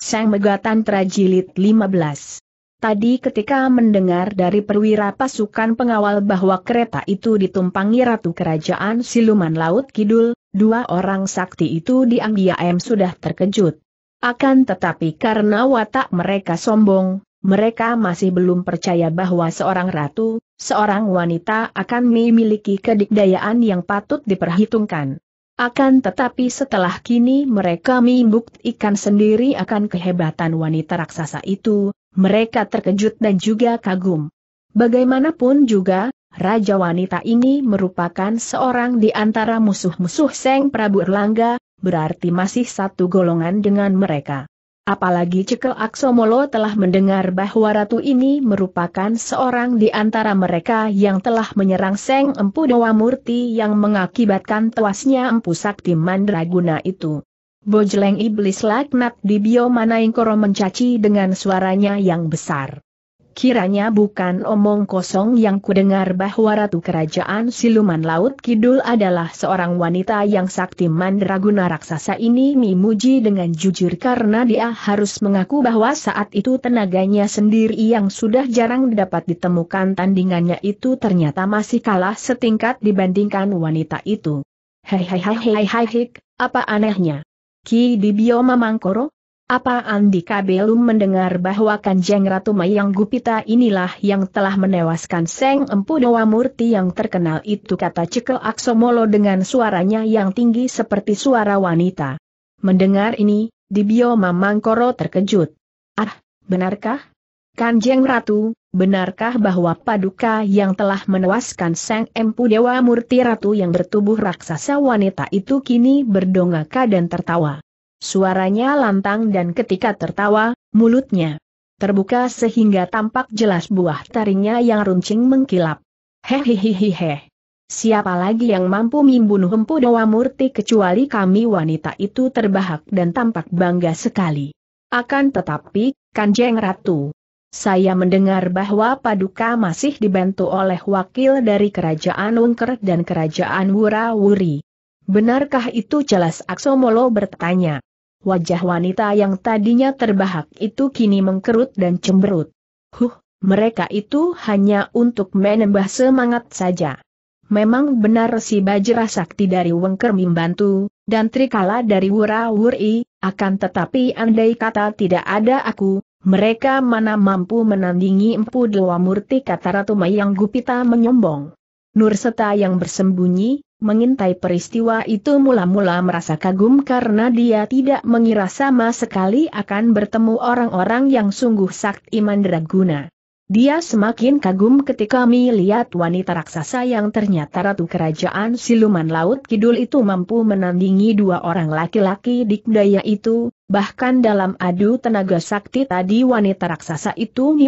Sang Megatan Trajilit 15. Tadi ketika mendengar dari perwira pasukan pengawal bahwa kereta itu ditumpangi Ratu Kerajaan Siluman Laut Kidul, dua orang sakti itu diam M sudah terkejut. Akan tetapi karena watak mereka sombong, mereka masih belum percaya bahwa seorang ratu, seorang wanita akan memiliki kedikdayaan yang patut diperhitungkan. Akan tetapi setelah kini mereka membuktikan sendiri akan kehebatan wanita raksasa itu, mereka terkejut dan juga kagum. Bagaimanapun juga, Raja wanita ini merupakan seorang di antara musuh-musuh Seng Prabu Erlangga, berarti masih satu golongan dengan mereka. Apalagi cekel Aksomolo telah mendengar bahwa ratu ini merupakan seorang di antara mereka yang telah menyerang Seng Empu Dewa Murti yang mengakibatkan tewasnya Empu Sakti Mandraguna itu. Bojleng iblis laknat di bio Biomanaingkoro mencaci dengan suaranya yang besar. Kiranya bukan omong kosong yang kudengar bahwa Ratu Kerajaan Siluman Laut Kidul adalah seorang wanita yang sakti mandraguna raksasa ini memuji dengan jujur karena dia harus mengaku bahwa saat itu tenaganya sendiri yang sudah jarang dapat ditemukan tandingannya itu ternyata masih kalah setingkat dibandingkan wanita itu. Hei hei hei hei hei hei, apa anehnya? Ki di bioma Mangkoro? Apa Andika belum mendengar bahwa Kanjeng Ratu Mayang Gupita inilah yang telah menewaskan Seng Empu Dewa Murti yang terkenal itu kata Cekel Aksomolo dengan suaranya yang tinggi seperti suara wanita. Mendengar ini, Dibio Mamangkoro terkejut. Ah, benarkah? Kanjeng Ratu, benarkah bahwa paduka yang telah menewaskan Seng Empu Dewa Murti Ratu yang bertubuh raksasa wanita itu kini berdongaka dan tertawa? Suaranya lantang dan ketika tertawa, mulutnya terbuka sehingga tampak jelas buah taringnya yang runcing mengkilap. Hehehehehe. Siapa lagi yang mampu membunuh Empu Dewa Murti kecuali kami wanita itu terbahak dan tampak bangga sekali. Akan tetapi, Kanjeng Ratu. Saya mendengar bahwa Paduka masih dibantu oleh wakil dari Kerajaan Wungker dan Kerajaan Wurawuri. Benarkah itu jelas Aksomolo bertanya wajah wanita yang tadinya terbahak itu kini mengkerut dan cemberut. Huh, mereka itu hanya untuk menambah semangat saja. Memang benar si Bajra Sakti dari Wengker membantu, dan Trikala dari Wura Wuri, akan tetapi andai kata tidak ada aku, mereka mana mampu menandingi Empu Dewa Murti kata Ratu Mayang Gupita menyombong. Nurseta yang bersembunyi, mengintai peristiwa itu mula-mula merasa kagum karena dia tidak mengira sama sekali akan bertemu orang-orang yang sungguh sakti mandraguna. Dia semakin kagum ketika melihat wanita raksasa yang ternyata ratu kerajaan siluman laut kidul itu mampu menandingi dua orang laki-laki dikdaya itu, bahkan dalam adu tenaga sakti tadi wanita raksasa itu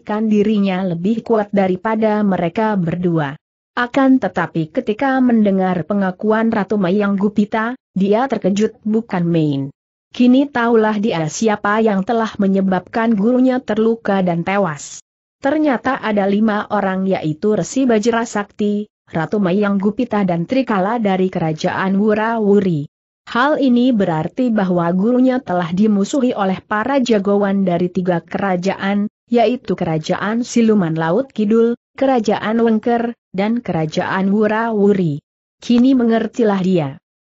ikan dirinya lebih kuat daripada mereka berdua. Akan tetapi ketika mendengar pengakuan Ratu Mayang Gupita, dia terkejut bukan main. Kini tahulah dia siapa yang telah menyebabkan gurunya terluka dan tewas. Ternyata ada lima orang yaitu Resi Bajra Sakti, Ratu Mayang Gupita dan Trikala dari Kerajaan Wurawuri. Hal ini berarti bahwa gurunya telah dimusuhi oleh para jagoan dari tiga kerajaan, yaitu Kerajaan Siluman Laut Kidul, Kerajaan Wengker, dan kerajaan Wurawuri. Kini mengertilah dia.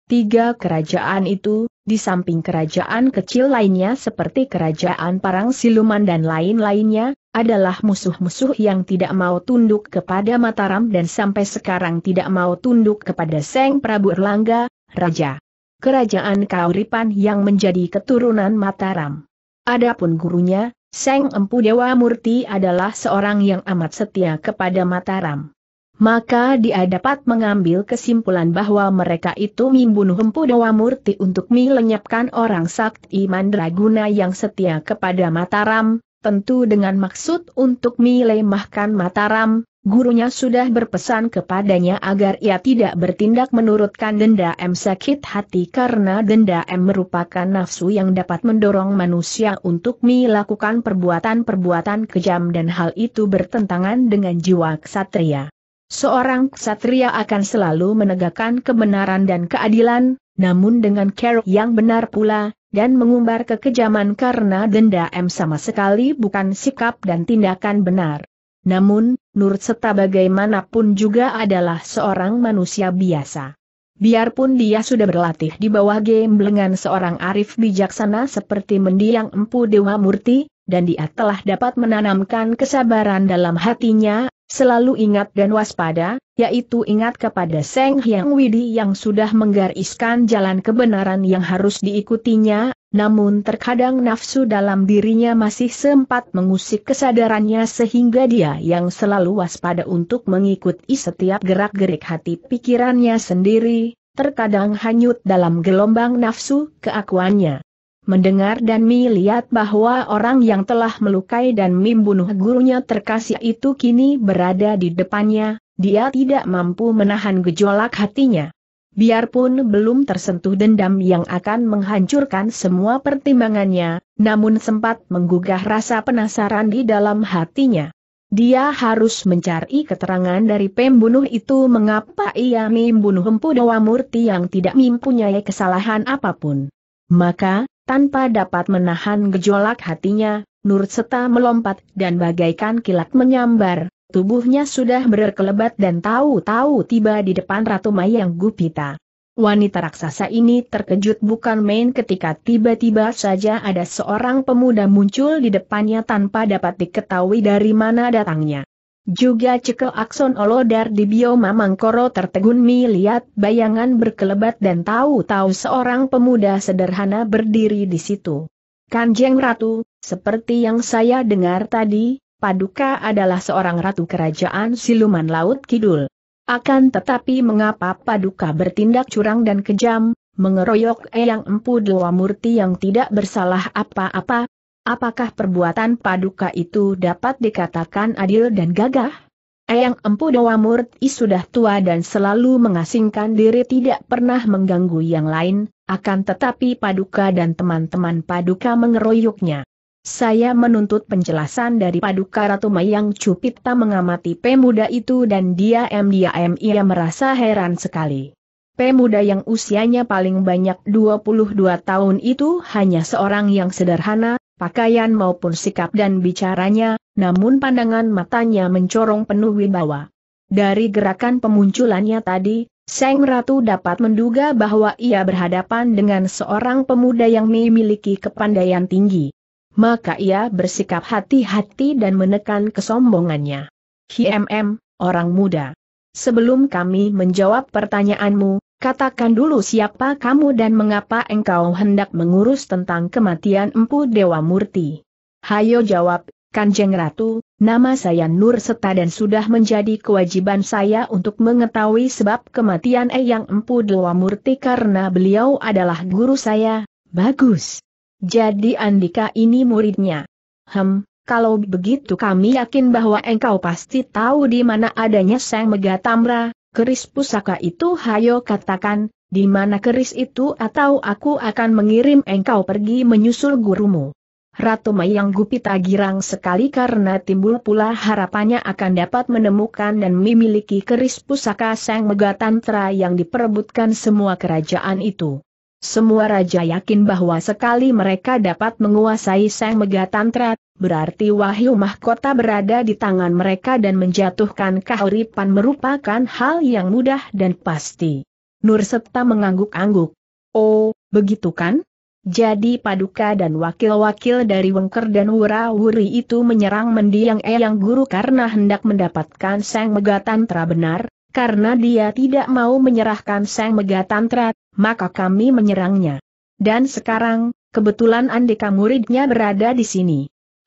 Tiga kerajaan itu, di samping kerajaan kecil lainnya seperti kerajaan Parang Siluman dan lain-lainnya, adalah musuh-musuh yang tidak mau tunduk kepada Mataram dan sampai sekarang tidak mau tunduk kepada Seng Prabu Erlangga, Raja. Kerajaan Kauripan yang menjadi keturunan Mataram. Adapun gurunya, Seng Empu Dewa Murti adalah seorang yang amat setia kepada Mataram maka dia dapat mengambil kesimpulan bahwa mereka itu membunuh Empu Dewa Murti untuk melenyapkan orang sakti Mandraguna yang setia kepada Mataram, tentu dengan maksud untuk melemahkan Mataram, gurunya sudah berpesan kepadanya agar ia tidak bertindak menurutkan denda M sakit hati karena denda M merupakan nafsu yang dapat mendorong manusia untuk melakukan perbuatan-perbuatan kejam dan hal itu bertentangan dengan jiwa ksatria. Seorang ksatria akan selalu menegakkan kebenaran dan keadilan, namun dengan care yang benar pula, dan mengumbar kekejaman karena denda M sama sekali bukan sikap dan tindakan benar. Namun, Nur Seta bagaimanapun juga adalah seorang manusia biasa. Biarpun dia sudah berlatih di bawah gemblengan seorang arif bijaksana seperti mendiang Empu Dewa Murti, dan dia telah dapat menanamkan kesabaran dalam hatinya, selalu ingat dan waspada, yaitu ingat kepada Seng Hyang Widi yang sudah menggariskan jalan kebenaran yang harus diikutinya, namun terkadang nafsu dalam dirinya masih sempat mengusik kesadarannya sehingga dia yang selalu waspada untuk mengikuti setiap gerak-gerik hati pikirannya sendiri, terkadang hanyut dalam gelombang nafsu keakuannya mendengar dan melihat bahwa orang yang telah melukai dan membunuh gurunya terkasih itu kini berada di depannya, dia tidak mampu menahan gejolak hatinya. Biarpun belum tersentuh dendam yang akan menghancurkan semua pertimbangannya, namun sempat menggugah rasa penasaran di dalam hatinya. Dia harus mencari keterangan dari pembunuh itu mengapa ia membunuh Empu Dewa Murti yang tidak mempunyai kesalahan apapun. Maka, tanpa dapat menahan gejolak hatinya, Nur Seta melompat dan bagaikan kilat menyambar, tubuhnya sudah berkelebat dan tahu-tahu tiba di depan Ratu Mayang Gupita. Wanita raksasa ini terkejut bukan main ketika tiba-tiba saja ada seorang pemuda muncul di depannya tanpa dapat diketahui dari mana datangnya. Juga cekel akson olodar di bioma Mangkoro tertegun melihat bayangan berkelebat dan tahu-tahu seorang pemuda sederhana berdiri di situ. Kanjeng Ratu, seperti yang saya dengar tadi, Paduka adalah seorang ratu kerajaan siluman Laut Kidul. Akan tetapi mengapa Paduka bertindak curang dan kejam, mengeroyok Eyang Empu Dewa Murti yang tidak bersalah apa-apa, Apakah perbuatan paduka itu dapat dikatakan adil dan gagah? Eyang Empu Dewa Murti sudah tua dan selalu mengasingkan diri tidak pernah mengganggu yang lain, akan tetapi paduka dan teman-teman paduka mengeroyoknya. Saya menuntut penjelasan dari Paduka Ratu Mayang Cupita mengamati pemuda itu dan dia m ia merasa heran sekali. Pemuda yang usianya paling banyak 22 tahun itu hanya seorang yang sederhana, pakaian maupun sikap dan bicaranya, namun pandangan matanya mencorong penuh wibawa. Dari gerakan pemunculannya tadi, Seng Ratu dapat menduga bahwa ia berhadapan dengan seorang pemuda yang memiliki kepandaian tinggi. Maka ia bersikap hati-hati dan menekan kesombongannya. HMM, orang muda. Sebelum kami menjawab pertanyaanmu, Katakan dulu siapa kamu dan mengapa engkau hendak mengurus tentang kematian Empu Dewa Murti. Hayo jawab, Kanjeng Ratu, nama saya Nur Seta dan sudah menjadi kewajiban saya untuk mengetahui sebab kematian Eyang Empu Dewa Murti karena beliau adalah guru saya, bagus. Jadi Andika ini muridnya. Hem, kalau begitu kami yakin bahwa engkau pasti tahu di mana adanya Sang Megatamra, keris pusaka itu hayo katakan, di mana keris itu atau aku akan mengirim engkau pergi menyusul gurumu. Ratu Mayang Gupita girang sekali karena timbul pula harapannya akan dapat menemukan dan memiliki keris pusaka Sang Megatantra yang diperebutkan semua kerajaan itu. Semua raja yakin bahwa sekali mereka dapat menguasai Sang Megatantra, berarti wahyu mahkota berada di tangan mereka dan menjatuhkan kahuripan merupakan hal yang mudah dan pasti. Nur Septa mengangguk-angguk. Oh, begitu kan? Jadi Paduka dan wakil-wakil dari Wengker dan Wura-Wuri itu menyerang mendiang Eyang Guru karena hendak mendapatkan Sang Megatantra benar, karena dia tidak mau menyerahkan Sang Megatantra, maka kami menyerangnya. Dan sekarang, kebetulan Andika muridnya berada di sini.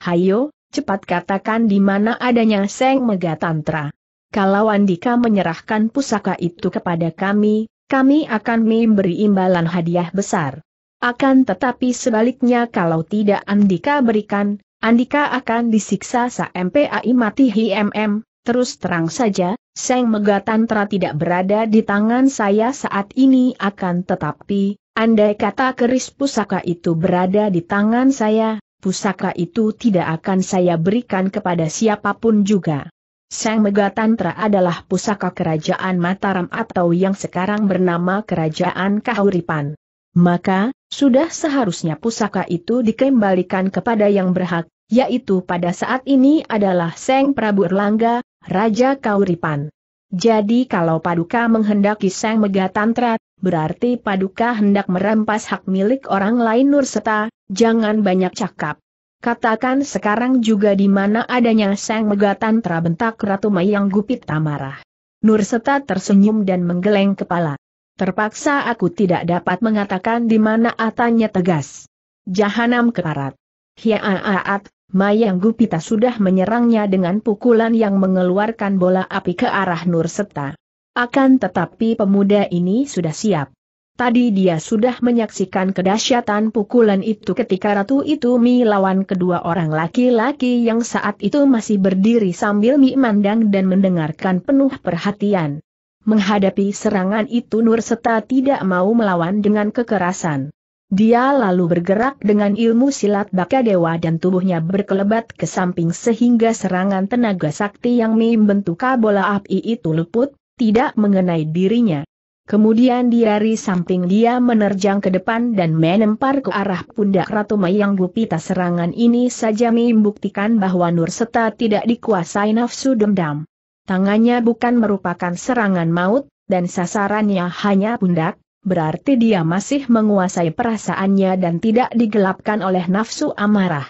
Hayo, cepat katakan di mana adanya Seng Megatantra. Kalau Andika menyerahkan pusaka itu kepada kami, kami akan memberi imbalan hadiah besar. Akan tetapi sebaliknya kalau tidak Andika berikan, Andika akan disiksa sampai mati HMM, Terus terang saja, Seng Megatantra tidak berada di tangan saya saat ini akan tetapi, andai kata keris pusaka itu berada di tangan saya, pusaka itu tidak akan saya berikan kepada siapapun juga. Seng Megatantra adalah pusaka kerajaan Mataram atau yang sekarang bernama Kerajaan Kahuripan. Maka, sudah seharusnya pusaka itu dikembalikan kepada yang berhak, yaitu pada saat ini adalah Seng Prabu Erlangga, Raja Kauripan. Jadi kalau Paduka menghendaki Sang Megatantra, berarti Paduka hendak merampas hak milik orang lain Nurseta, jangan banyak cakap. Katakan sekarang juga di mana adanya Sang Megatantra bentak Ratu Mayang Gupit Tamarah. Nurseta tersenyum dan menggeleng kepala. Terpaksa aku tidak dapat mengatakan di mana atanya tegas. Jahanam keparat. Hiaaat, Mayang Gupita sudah menyerangnya dengan pukulan yang mengeluarkan bola api ke arah Nur Seta. Akan tetapi pemuda ini sudah siap. Tadi dia sudah menyaksikan kedahsyatan pukulan itu ketika Ratu itu melawan kedua orang laki-laki yang saat itu masih berdiri sambil memandang dan mendengarkan penuh perhatian. Menghadapi serangan itu Nur Seta tidak mau melawan dengan kekerasan. Dia lalu bergerak dengan ilmu silat baka dewa dan tubuhnya berkelebat ke samping sehingga serangan tenaga sakti yang membentuk bola api itu luput, tidak mengenai dirinya. Kemudian diari samping dia menerjang ke depan dan menempar ke arah pundak Ratu Mayang Gupita serangan ini saja membuktikan bahwa Nur Seta tidak dikuasai nafsu dendam. Tangannya bukan merupakan serangan maut, dan sasarannya hanya pundak, berarti dia masih menguasai perasaannya dan tidak digelapkan oleh nafsu amarah.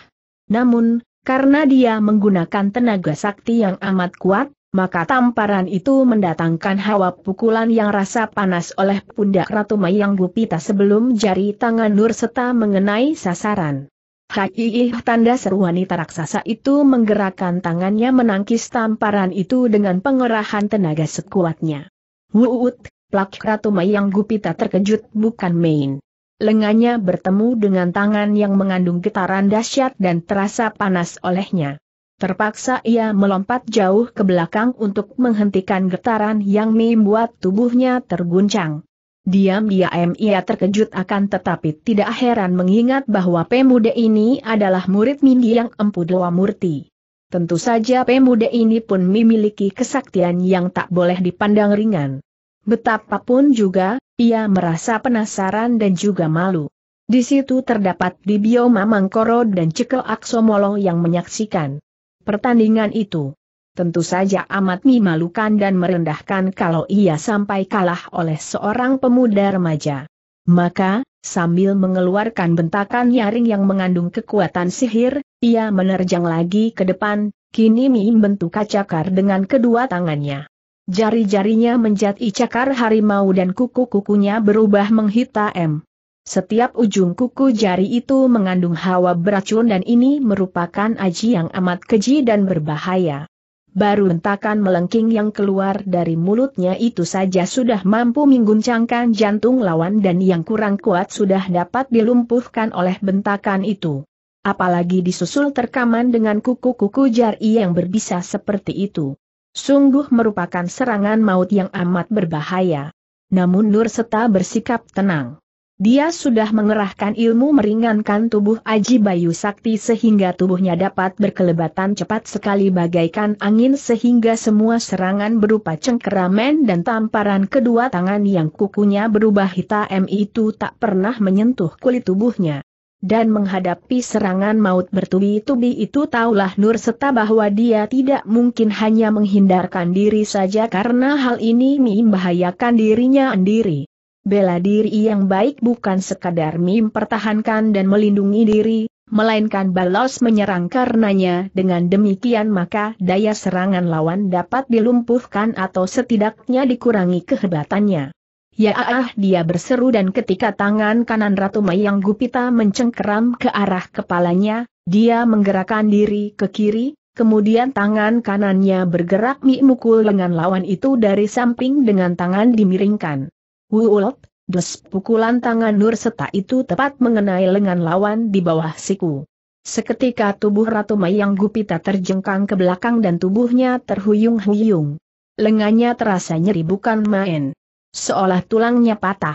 Namun, karena dia menggunakan tenaga sakti yang amat kuat, maka tamparan itu mendatangkan hawa pukulan yang rasa panas oleh pundak Ratu Mayang Gupita sebelum jari tangan Nur serta mengenai sasaran. Hai tanda seru wanita raksasa itu menggerakkan tangannya menangkis tamparan itu dengan pengerahan tenaga sekuatnya. Wuut, Plak Ratu Mayang Gupita terkejut bukan main. Lengannya bertemu dengan tangan yang mengandung getaran dahsyat dan terasa panas olehnya. Terpaksa ia melompat jauh ke belakang untuk menghentikan getaran yang membuat tubuhnya terguncang. Diam-diam ia terkejut akan tetapi tidak heran mengingat bahwa pemuda ini adalah murid Mindi yang empu Dewa Murti. Tentu saja pemuda ini pun memiliki kesaktian yang tak boleh dipandang ringan. Betapapun juga, ia merasa penasaran dan juga malu. Di situ terdapat di bioma Mangkoro dan Cekel Aksomolo yang menyaksikan pertandingan itu. Tentu saja amat memalukan dan merendahkan kalau ia sampai kalah oleh seorang pemuda remaja. Maka, sambil mengeluarkan bentakan nyaring yang mengandung kekuatan sihir, ia menerjang lagi ke depan, kini membentuk kacakar dengan kedua tangannya. Jari-jarinya menjadi cakar harimau dan kuku-kukunya berubah menghitam. Setiap ujung kuku jari itu mengandung hawa beracun dan ini merupakan aji yang amat keji dan berbahaya. Baru hentakan melengking yang keluar dari mulutnya itu saja sudah mampu mengguncangkan jantung lawan dan yang kurang kuat sudah dapat dilumpuhkan oleh bentakan itu. Apalagi disusul terkaman dengan kuku-kuku jari yang berbisa seperti itu. Sungguh merupakan serangan maut yang amat berbahaya. Namun Nur Seta bersikap tenang. Dia sudah mengerahkan ilmu meringankan tubuh Aji Bayu Sakti sehingga tubuhnya dapat berkelebatan cepat sekali bagaikan angin sehingga semua serangan berupa cengkeramen dan tamparan kedua tangan yang kukunya berubah hitam itu tak pernah menyentuh kulit tubuhnya dan menghadapi serangan maut bertubi-tubi itu taulah Nur Seta bahwa dia tidak mungkin hanya menghindarkan diri saja karena hal ini membahayakan dirinya sendiri. Bela diri yang baik bukan sekadar mempertahankan dan melindungi diri, melainkan balas menyerang karenanya dengan demikian maka daya serangan lawan dapat dilumpuhkan atau setidaknya dikurangi kehebatannya. Ya ah, ah dia berseru dan ketika tangan kanan Ratu Mayang Gupita mencengkeram ke arah kepalanya, dia menggerakkan diri ke kiri, kemudian tangan kanannya bergerak mukul lengan lawan itu dari samping dengan tangan dimiringkan. Wuulop, des pukulan tangan Nur Seta itu tepat mengenai lengan lawan di bawah siku. Seketika tubuh Ratu Mayang Gupita terjengkang ke belakang dan tubuhnya terhuyung-huyung. Lengannya terasa nyeri bukan main. Seolah tulangnya patah.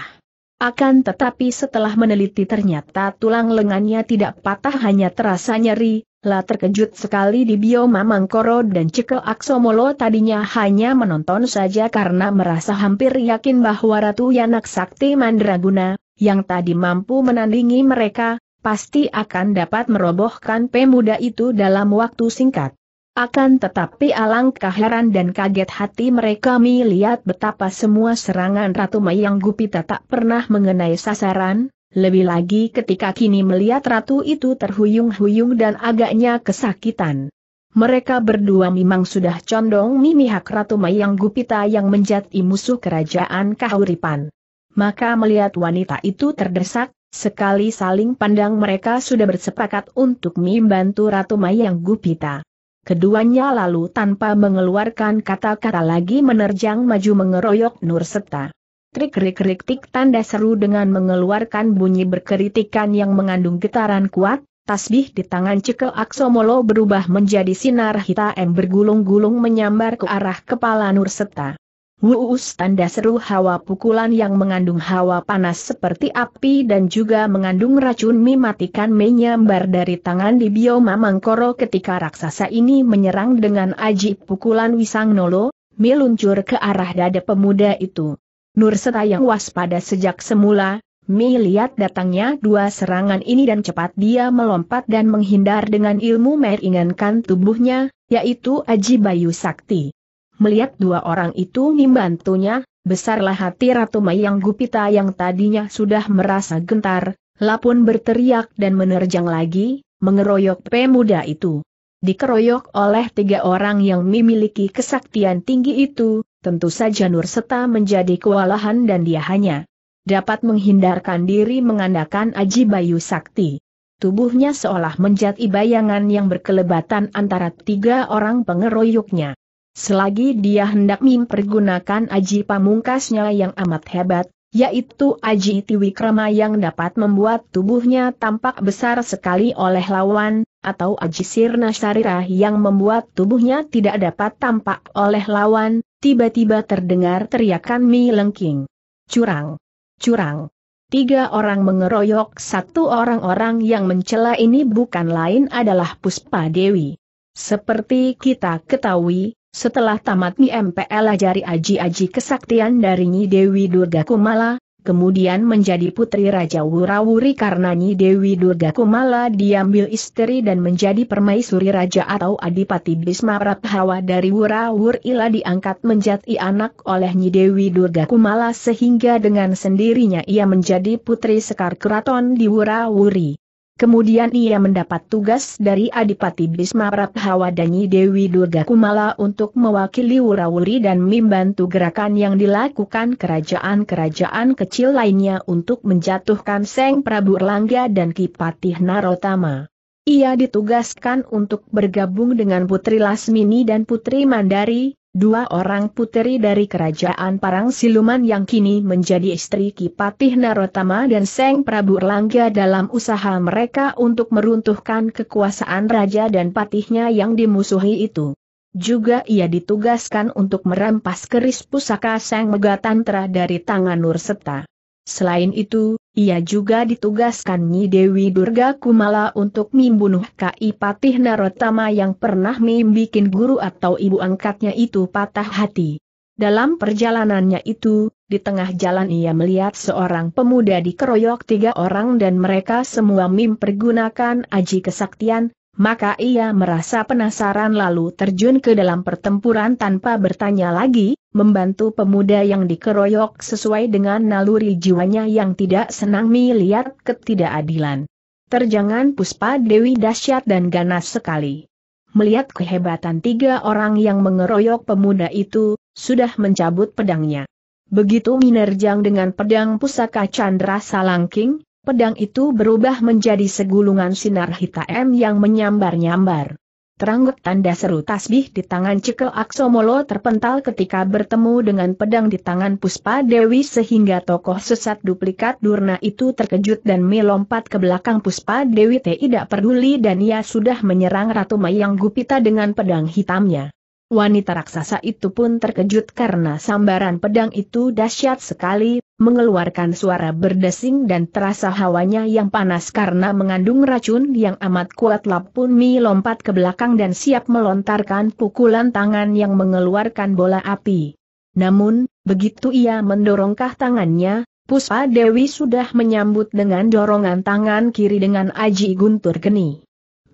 Akan tetapi setelah meneliti ternyata tulang lengannya tidak patah hanya terasa nyeri, lah terkejut sekali di bioma Mangkoro dan Cekel Aksomolo tadinya hanya menonton saja karena merasa hampir yakin bahwa Ratu Yanak Sakti Mandraguna, yang tadi mampu menandingi mereka, pasti akan dapat merobohkan pemuda itu dalam waktu singkat. Akan tetapi alangkah heran dan kaget hati mereka melihat betapa semua serangan Ratu Mayang Gupita tak pernah mengenai sasaran, lebih lagi ketika kini melihat ratu itu terhuyung-huyung dan agaknya kesakitan. Mereka berdua memang sudah condong mimihak Ratu Mayang Gupita yang menjadi musuh kerajaan Kahuripan. Maka melihat wanita itu terdesak, sekali saling pandang mereka sudah bersepakat untuk membantu Ratu Mayang Gupita. Keduanya lalu tanpa mengeluarkan kata-kata lagi menerjang maju mengeroyok Nur Seta. Krik-krik-krik tanda seru dengan mengeluarkan bunyi berkeritikan yang mengandung getaran kuat, tasbih di tangan cekel Aksomolo berubah menjadi sinar hitam bergulung-gulung menyambar ke arah kepala Nur Seta. Wuus tanda seru hawa pukulan yang mengandung hawa panas seperti api dan juga mengandung racun mematikan menyambar dari tangan di bioma Mangkoro ketika raksasa ini menyerang dengan aji pukulan Wisang Nolo, meluncur ke arah dada pemuda itu. Seta yang waspada sejak semula, Mi lihat datangnya dua serangan ini dan cepat dia melompat dan menghindar dengan ilmu meringankan tubuhnya, yaitu Aji Bayu Sakti. Melihat dua orang itu membantunya, besarlah hati Ratu Mayang Gupita yang tadinya sudah merasa gentar, lapun berteriak dan menerjang lagi, mengeroyok pemuda itu. Dikeroyok oleh tiga orang yang memiliki kesaktian tinggi itu, tentu saja Nur Seta menjadi kewalahan dan dia hanya dapat menghindarkan diri mengandalkan Aji Bayu Sakti. Tubuhnya seolah menjadi bayangan yang berkelebatan antara tiga orang pengeroyoknya. Selagi dia hendak mempergunakan aji pamungkasnya yang amat hebat, yaitu aji tiwikrama yang dapat membuat tubuhnya tampak besar sekali oleh lawan, atau aji sirna sarira yang membuat tubuhnya tidak dapat tampak oleh lawan, tiba-tiba terdengar teriakan Mi Lengking. Curang! Curang! Tiga orang mengeroyok satu orang-orang yang mencela ini bukan lain adalah Puspa Dewi. Seperti kita ketahui, setelah tamat MPL ajari aji-aji kesaktian dari Nyi Dewi Durga Kumala, kemudian menjadi putri Raja Wurawuri karena Nyi Dewi Durga Kumala diambil istri dan menjadi permaisuri raja atau adipati Bisma Prabhawa dari Wurawurila lah diangkat menjadi anak oleh Nyi Dewi Durga Kumala sehingga dengan sendirinya ia menjadi putri Sekar Keraton di Wurawuri. Kemudian ia mendapat tugas dari Adipati Bisma Prathawa dan Nyi Dewi Durga Kumala untuk mewakili Wurawuri dan membantu gerakan yang dilakukan kerajaan-kerajaan kecil lainnya untuk menjatuhkan Seng Prabu Erlangga dan Kipatih Narotama. Ia ditugaskan untuk bergabung dengan Putri Lasmini dan Putri Mandari, dua orang puteri dari kerajaan Parang Siluman yang kini menjadi istri Kipatih Narotama dan Seng Prabu Erlangga dalam usaha mereka untuk meruntuhkan kekuasaan raja dan patihnya yang dimusuhi itu. Juga ia ditugaskan untuk merampas keris pusaka Seng Megatantra dari tangan Nurseta. Selain itu, ia juga ditugaskan Nyi Dewi Durga Kumala untuk membunuh Kai Patih Narotama yang pernah membikin guru atau ibu angkatnya itu patah hati. Dalam perjalanannya itu, di tengah jalan ia melihat seorang pemuda dikeroyok tiga orang dan mereka semua mempergunakan aji kesaktian, maka ia merasa penasaran lalu terjun ke dalam pertempuran tanpa bertanya lagi, membantu pemuda yang dikeroyok sesuai dengan naluri jiwanya yang tidak senang melihat ketidakadilan. Terjangan Puspa Dewi dahsyat dan ganas sekali. Melihat kehebatan tiga orang yang mengeroyok pemuda itu, sudah mencabut pedangnya. Begitu minerjang dengan pedang pusaka Chandra Salangking, pedang itu berubah menjadi segulungan sinar hitam yang menyambar-nyambar. Terangguk tanda seru tasbih di tangan Cikel Aksomolo terpental ketika bertemu dengan pedang di tangan Puspa Dewi sehingga tokoh sesat duplikat Durna itu terkejut dan melompat ke belakang Puspa Dewi tidak peduli dan ia sudah menyerang Ratu Mayang Gupita dengan pedang hitamnya. Wanita raksasa itu pun terkejut karena sambaran pedang itu dahsyat sekali, mengeluarkan suara berdesing dan terasa hawanya yang panas karena mengandung racun yang amat kuat Lapun Mi lompat ke belakang dan siap melontarkan pukulan tangan yang mengeluarkan bola api. Namun, begitu ia mendorongkah tangannya, Puspa Dewi sudah menyambut dengan dorongan tangan kiri dengan aji guntur geni.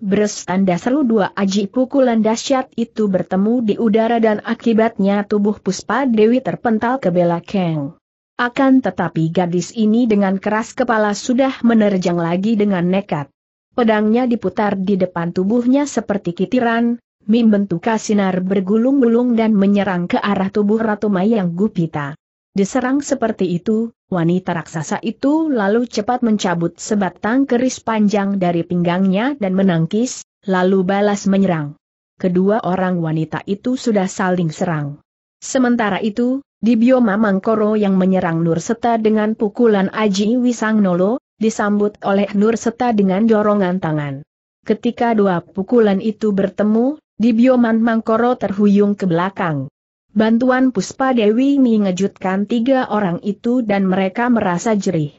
Bersandar seru dua aji pukulan dahsyat itu bertemu di udara dan akibatnya tubuh Puspa Dewi terpental ke belakang. Akan tetapi gadis ini dengan keras kepala sudah menerjang lagi dengan nekat. Pedangnya diputar di depan tubuhnya seperti kitiran, bentuk sinar bergulung-gulung dan menyerang ke arah tubuh Ratu Mayang Gupita. Diserang seperti itu, Wanita raksasa itu lalu cepat mencabut sebatang keris panjang dari pinggangnya dan menangkis, lalu balas menyerang. Kedua orang wanita itu sudah saling serang. Sementara itu, di bioma Mangkoro yang menyerang Nur Seta dengan pukulan Aji Wisangnolo, disambut oleh Nur Seta dengan dorongan tangan. Ketika dua pukulan itu bertemu, di bioman Mangkoro terhuyung ke belakang. Bantuan Puspa Dewi mengejutkan tiga orang itu dan mereka merasa jerih.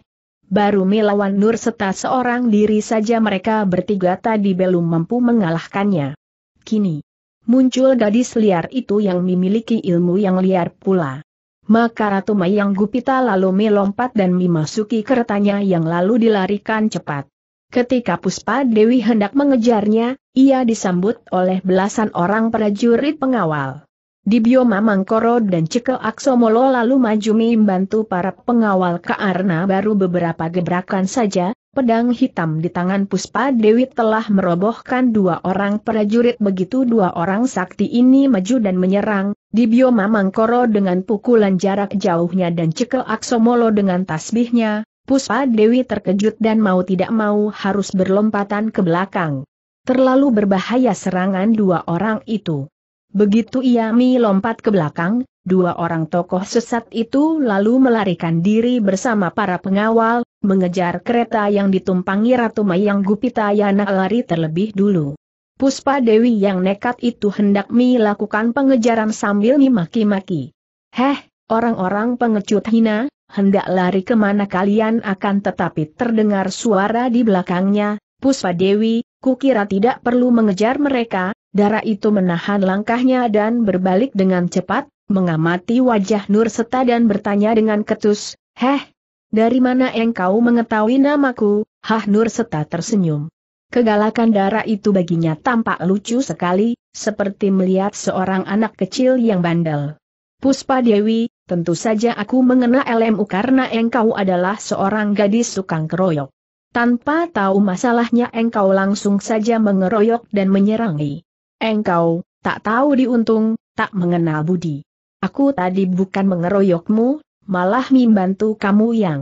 Baru melawan Nur serta seorang diri saja mereka bertiga tadi belum mampu mengalahkannya. Kini, muncul gadis liar itu yang memiliki ilmu yang liar pula. Maka Ratu Mayang Gupita lalu melompat dan memasuki keretanya yang lalu dilarikan cepat. Ketika Puspa Dewi hendak mengejarnya, ia disambut oleh belasan orang prajurit pengawal. Di bioma Mangkoro dan Cekel Aksomolo lalu maju membantu para pengawal karena baru beberapa gebrakan saja, pedang hitam di tangan Puspa Dewi telah merobohkan dua orang prajurit begitu dua orang sakti ini maju dan menyerang, di bioma Mangkoro dengan pukulan jarak jauhnya dan Cekel Aksomolo dengan tasbihnya, Puspa Dewi terkejut dan mau tidak mau harus berlompatan ke belakang. Terlalu berbahaya serangan dua orang itu. Begitu mi lompat ke belakang, dua orang tokoh sesat itu lalu melarikan diri bersama para pengawal, mengejar kereta yang ditumpangi Ratu Mayang Yana lari terlebih dulu. Puspa Dewi yang nekat itu hendak melakukan pengejaran sambil memaki-maki. Heh, orang-orang pengecut hina, hendak lari kemana kalian akan tetapi terdengar suara di belakangnya, Puspa Dewi, Kukira tidak perlu mengejar mereka, darah itu menahan langkahnya dan berbalik dengan cepat, mengamati wajah Nur Seta dan bertanya dengan ketus, Heh, dari mana engkau mengetahui namaku? Hah Nur Seta tersenyum. Kegalakan darah itu baginya tampak lucu sekali, seperti melihat seorang anak kecil yang bandel. Puspa Dewi, tentu saja aku mengenal LMU karena engkau adalah seorang gadis tukang keroyok. Tanpa tahu masalahnya engkau langsung saja mengeroyok dan menyerangi. Engkau, tak tahu diuntung, tak mengenal budi. Aku tadi bukan mengeroyokmu, malah membantu kamu yang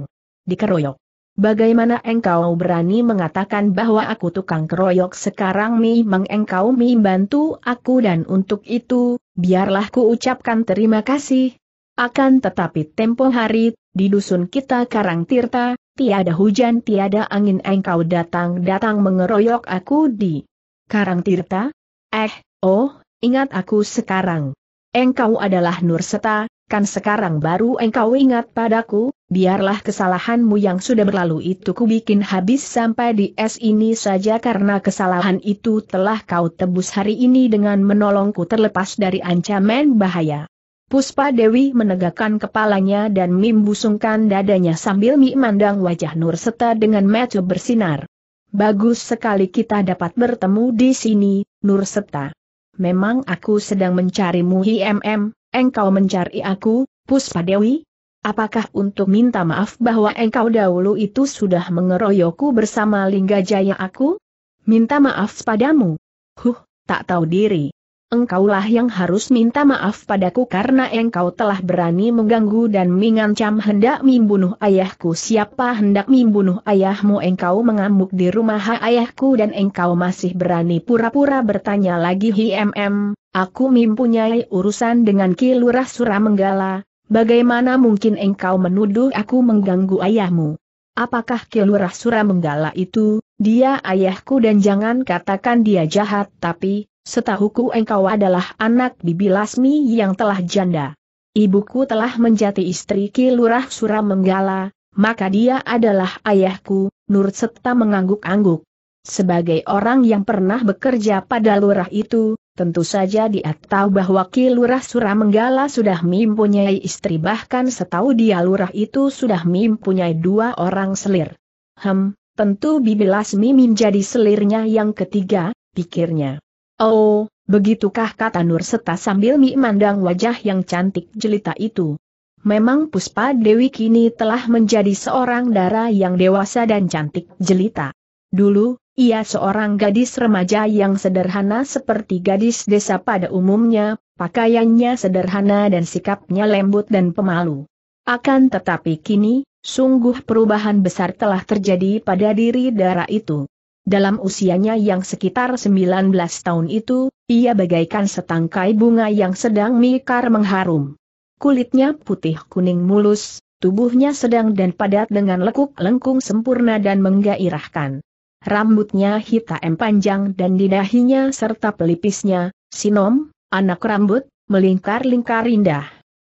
dikeroyok. Bagaimana engkau berani mengatakan bahwa aku tukang keroyok sekarang memang engkau membantu aku dan untuk itu, biarlah ku ucapkan terima kasih. Akan tetapi tempo hari, di dusun kita Karang Tirta, tiada hujan tiada angin engkau datang-datang mengeroyok aku di Karang Tirta? Eh, oh, ingat aku sekarang. Engkau adalah Nur Seta, kan sekarang baru engkau ingat padaku, biarlah kesalahanmu yang sudah berlalu itu kubikin habis sampai di es ini saja karena kesalahan itu telah kau tebus hari ini dengan menolongku terlepas dari ancaman bahaya. Puspa Dewi menegakkan kepalanya dan mimbusungkan dadanya sambil memandang wajah Nur serta dengan mata bersinar. Bagus sekali kita dapat bertemu di sini, Nur Seta. Memang aku sedang mencarimu IMM, engkau mencari aku, Puspa Dewi? Apakah untuk minta maaf bahwa engkau dahulu itu sudah mengeroyokku bersama Linggajaya aku? Minta maaf padamu? Huh, tak tahu diri engkaulah yang harus minta maaf padaku karena engkau telah berani mengganggu dan mengancam hendak membunuh ayahku. Siapa hendak membunuh ayahmu? Engkau mengamuk di rumah ayahku dan engkau masih berani pura-pura bertanya lagi. HMM, aku mempunyai urusan dengan Ki suramenggala. Bagaimana mungkin engkau menuduh aku mengganggu ayahmu? Apakah Ki suramenggala itu, dia ayahku dan jangan katakan dia jahat tapi Setahuku engkau adalah anak Bibi Lasmi yang telah janda. Ibuku telah menjadi istri Ki Lurah Menggala, maka dia adalah ayahku, Nur Setta mengangguk-angguk. Sebagai orang yang pernah bekerja pada lurah itu, tentu saja dia tahu bahwa Ki Lurah Menggala sudah mempunyai istri bahkan setahu dia lurah itu sudah mempunyai dua orang selir. Hem, tentu Bibi Lasmi menjadi selirnya yang ketiga, pikirnya. Oh, begitukah kata Nur Seta sambil memandang wajah yang cantik jelita itu. Memang Puspa Dewi kini telah menjadi seorang dara yang dewasa dan cantik jelita. Dulu, ia seorang gadis remaja yang sederhana seperti gadis desa pada umumnya, pakaiannya sederhana dan sikapnya lembut dan pemalu. Akan tetapi kini, sungguh perubahan besar telah terjadi pada diri dara itu. Dalam usianya yang sekitar 19 tahun itu, ia bagaikan setangkai bunga yang sedang mikar mengharum. Kulitnya putih kuning mulus, tubuhnya sedang dan padat dengan lekuk lengkung sempurna dan menggairahkan. Rambutnya hitam panjang dan di dahinya serta pelipisnya, sinom, anak rambut, melingkar-lingkar indah.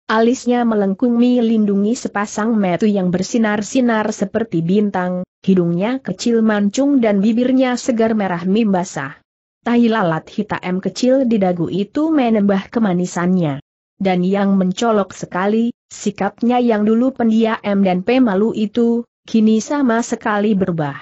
Alisnya melengkung melindungi sepasang metu yang bersinar-sinar seperti bintang, hidungnya kecil mancung dan bibirnya segar merah mim basah. Tahi lalat hitam kecil di dagu itu menambah kemanisannya. Dan yang mencolok sekali, sikapnya yang dulu pendiam dan pemalu itu, kini sama sekali berubah.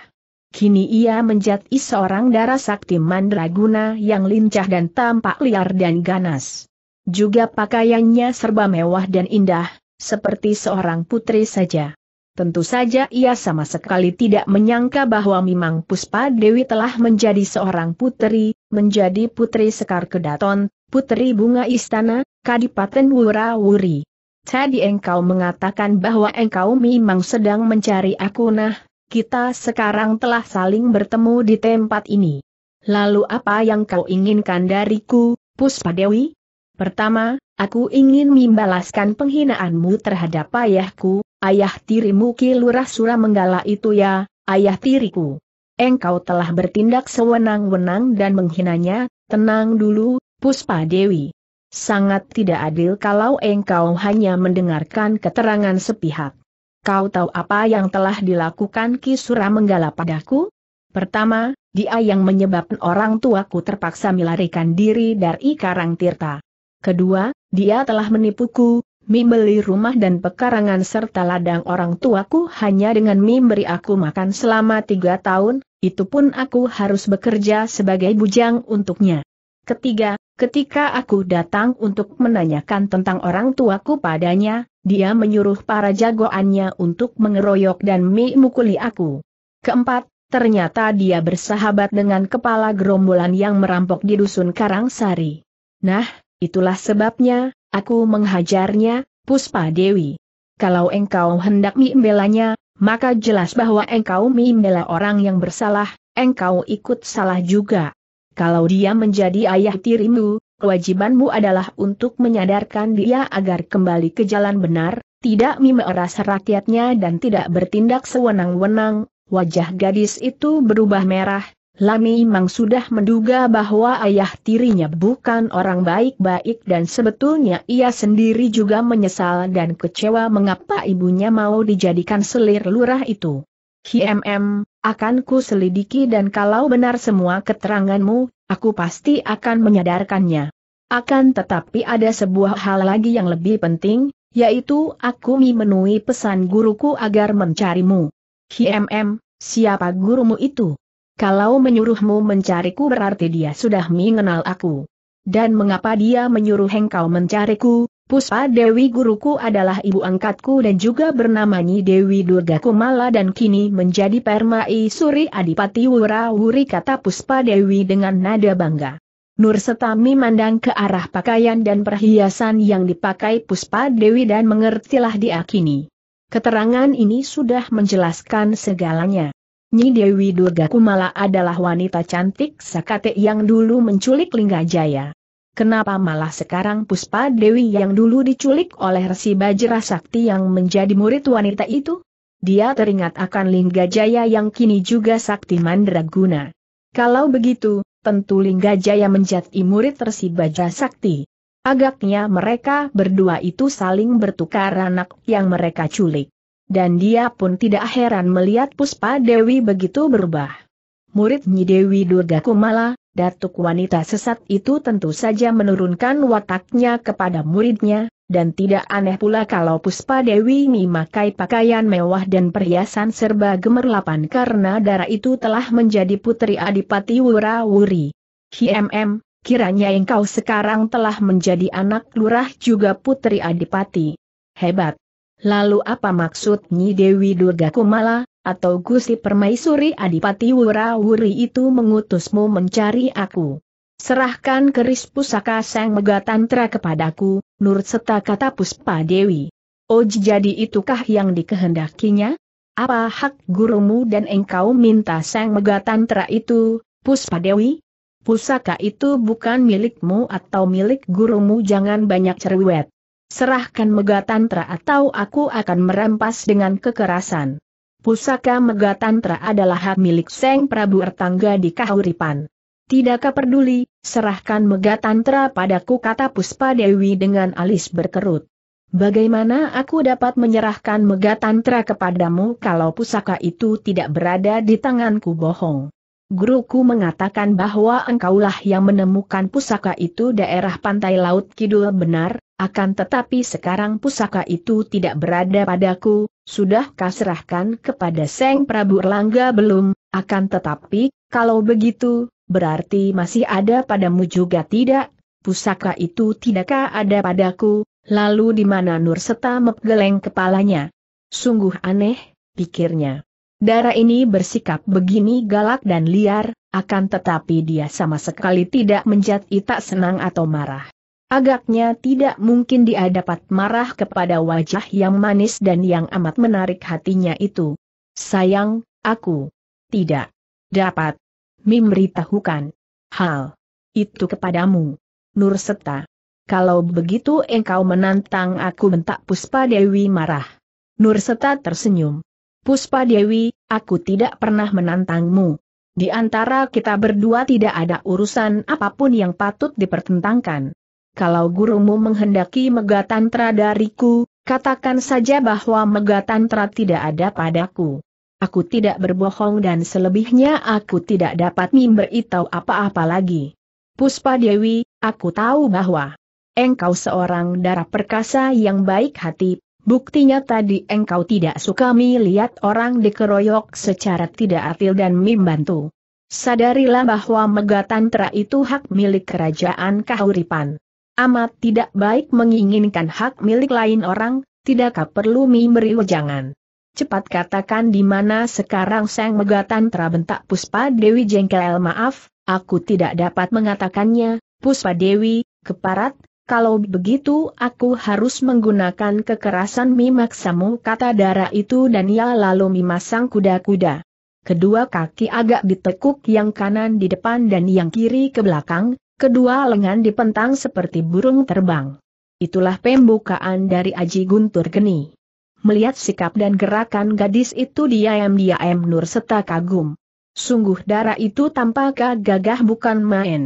Kini ia menjadi seorang darah sakti mandraguna yang lincah dan tampak liar dan ganas. Juga pakaiannya serba mewah dan indah, seperti seorang putri saja. Tentu saja ia sama sekali tidak menyangka bahwa memang Puspa Dewi telah menjadi seorang putri, menjadi putri Sekar Kedaton, putri bunga istana, Kadipaten Wura Wuri. Tadi engkau mengatakan bahwa engkau memang sedang mencari aku nah, kita sekarang telah saling bertemu di tempat ini. Lalu apa yang kau inginkan dariku, Puspa Dewi? Pertama, aku ingin membalaskan penghinaanmu terhadap ayahku, ayah tirimu Kilurah Menggala itu ya, ayah tiriku. Engkau telah bertindak sewenang-wenang dan menghinanya, tenang dulu, Puspa Dewi. Sangat tidak adil kalau engkau hanya mendengarkan keterangan sepihak. Kau tahu apa yang telah dilakukan Ki Suramenggala padaku? Pertama, dia yang menyebabkan orang tuaku terpaksa melarikan diri dari Karang Tirta. Kedua, dia telah menipuku, membeli rumah dan pekarangan serta ladang orang tuaku hanya dengan memberi aku makan selama tiga tahun, itu pun aku harus bekerja sebagai bujang untuknya. Ketiga, ketika aku datang untuk menanyakan tentang orang tuaku padanya, dia menyuruh para jagoannya untuk mengeroyok dan memukuli aku. Keempat, ternyata dia bersahabat dengan kepala gerombolan yang merampok di dusun Karangsari. Nah, Itulah sebabnya, aku menghajarnya, Puspa Dewi. Kalau engkau hendak membelanya, maka jelas bahwa engkau membela orang yang bersalah, engkau ikut salah juga. Kalau dia menjadi ayah tirimu, kewajibanmu adalah untuk menyadarkan dia agar kembali ke jalan benar, tidak memeras rakyatnya dan tidak bertindak sewenang-wenang. Wajah gadis itu berubah merah, Lami Mang sudah menduga bahwa ayah tirinya bukan orang baik-baik dan sebetulnya ia sendiri juga menyesal dan kecewa mengapa ibunya mau dijadikan selir lurah itu. HMM, akan ku selidiki dan kalau benar semua keteranganmu, aku pasti akan menyadarkannya. Akan tetapi ada sebuah hal lagi yang lebih penting, yaitu aku memenuhi pesan guruku agar mencarimu. HMM, siapa gurumu itu? Kalau menyuruhmu mencariku berarti dia sudah mengenal aku. Dan mengapa dia menyuruh engkau mencariku? Puspa Dewi guruku adalah ibu angkatku dan juga bernamanya Dewi Durga Kumala dan kini menjadi Permai Suri Adipati Wura Wuri kata Puspa Dewi dengan nada bangga. Nur Setami mandang ke arah pakaian dan perhiasan yang dipakai Puspa Dewi dan mengertilah dia kini. Keterangan ini sudah menjelaskan segalanya. Nyi Dewi Durga Kumala adalah wanita cantik Sakate yang dulu menculik Lingga Jaya. Kenapa malah sekarang Puspa Dewi yang dulu diculik oleh Resi Bajra Sakti yang menjadi murid wanita itu? Dia teringat akan Lingga Jaya yang kini juga Sakti Mandraguna. Kalau begitu, tentu Lingga Jaya menjadi murid Resi Bajra Sakti. Agaknya mereka berdua itu saling bertukar anak yang mereka culik. Dan dia pun tidak heran melihat Puspa Dewi begitu berubah. Murid Nyi Dewi Durga Kumala, datuk wanita sesat itu tentu saja menurunkan wataknya kepada muridnya, dan tidak aneh pula kalau Puspa Dewi memakai pakaian mewah dan perhiasan serba gemerlapan karena darah itu telah menjadi putri Adipati Wura Wurawuri. HMM, kiranya engkau sekarang telah menjadi anak lurah juga putri Adipati. Hebat! Lalu apa maksud Nyi Dewi Durga Kumala, atau Gusti Permaisuri Adipati Wurawuri itu mengutusmu mencari aku? Serahkan keris pusaka Sang Megatantra kepadaku, nurut serta kata Puspa Dewi. Oh jadi itukah yang dikehendakinya? Apa hak gurumu dan engkau minta Sang Megatantra itu, Puspa Dewi? Pusaka itu bukan milikmu atau milik gurumu jangan banyak cerewet serahkan Megatantra atau aku akan merampas dengan kekerasan. Pusaka Megatantra adalah hak milik Seng Prabu Ertangga di Kahuripan. Tidak peduli, serahkan Megatantra padaku kata Puspa Dewi dengan alis berkerut. Bagaimana aku dapat menyerahkan Megatantra kepadamu kalau pusaka itu tidak berada di tanganku bohong? Guruku mengatakan bahwa engkaulah yang menemukan pusaka itu daerah pantai laut kidul benar, akan tetapi sekarang pusaka itu tidak berada padaku, sudah kaserahkan kepada Seng Prabu Erlangga belum, akan tetapi, kalau begitu, berarti masih ada padamu juga tidak? Pusaka itu tidakkah ada padaku, lalu di mana Nur serta menggeleng kepalanya? Sungguh aneh, pikirnya. Darah ini bersikap begini galak dan liar, akan tetapi dia sama sekali tidak menjadi tak senang atau marah. Agaknya tidak mungkin dia dapat marah kepada wajah yang manis dan yang amat menarik hatinya itu. Sayang, aku tidak dapat memberitahukan hal itu kepadamu, Nurseta. Kalau begitu engkau menantang aku bentak Puspa Dewi marah. Nurseta tersenyum. Puspa Dewi, aku tidak pernah menantangmu. Di antara kita berdua tidak ada urusan apapun yang patut dipertentangkan kalau gurumu menghendaki megatantra dariku, katakan saja bahwa megatantra tidak ada padaku. Aku tidak berbohong dan selebihnya aku tidak dapat memberi tahu apa-apa lagi. Puspa Dewi, aku tahu bahwa engkau seorang darah perkasa yang baik hati, Buktinya tadi engkau tidak suka melihat orang dikeroyok secara tidak adil dan membantu. Sadarilah bahwa megatantra itu hak milik kerajaan kahuripan. Amat tidak baik menginginkan hak milik lain orang, tidakkah perlu memberi wejangan? Cepat katakan di mana sekarang Seng Megatan terbentak Puspa Dewi jengkel maaf, aku tidak dapat mengatakannya, Puspa Dewi, keparat, kalau begitu aku harus menggunakan kekerasan mimaksamu kata darah itu dan ia lalu mimasang kuda-kuda. Kedua kaki agak ditekuk yang kanan di depan dan yang kiri ke belakang, kedua lengan dipentang seperti burung terbang. Itulah pembukaan dari Aji Guntur Geni. Melihat sikap dan gerakan gadis itu diam-diam Nur Seta kagum. Sungguh darah itu tampak gagah bukan main.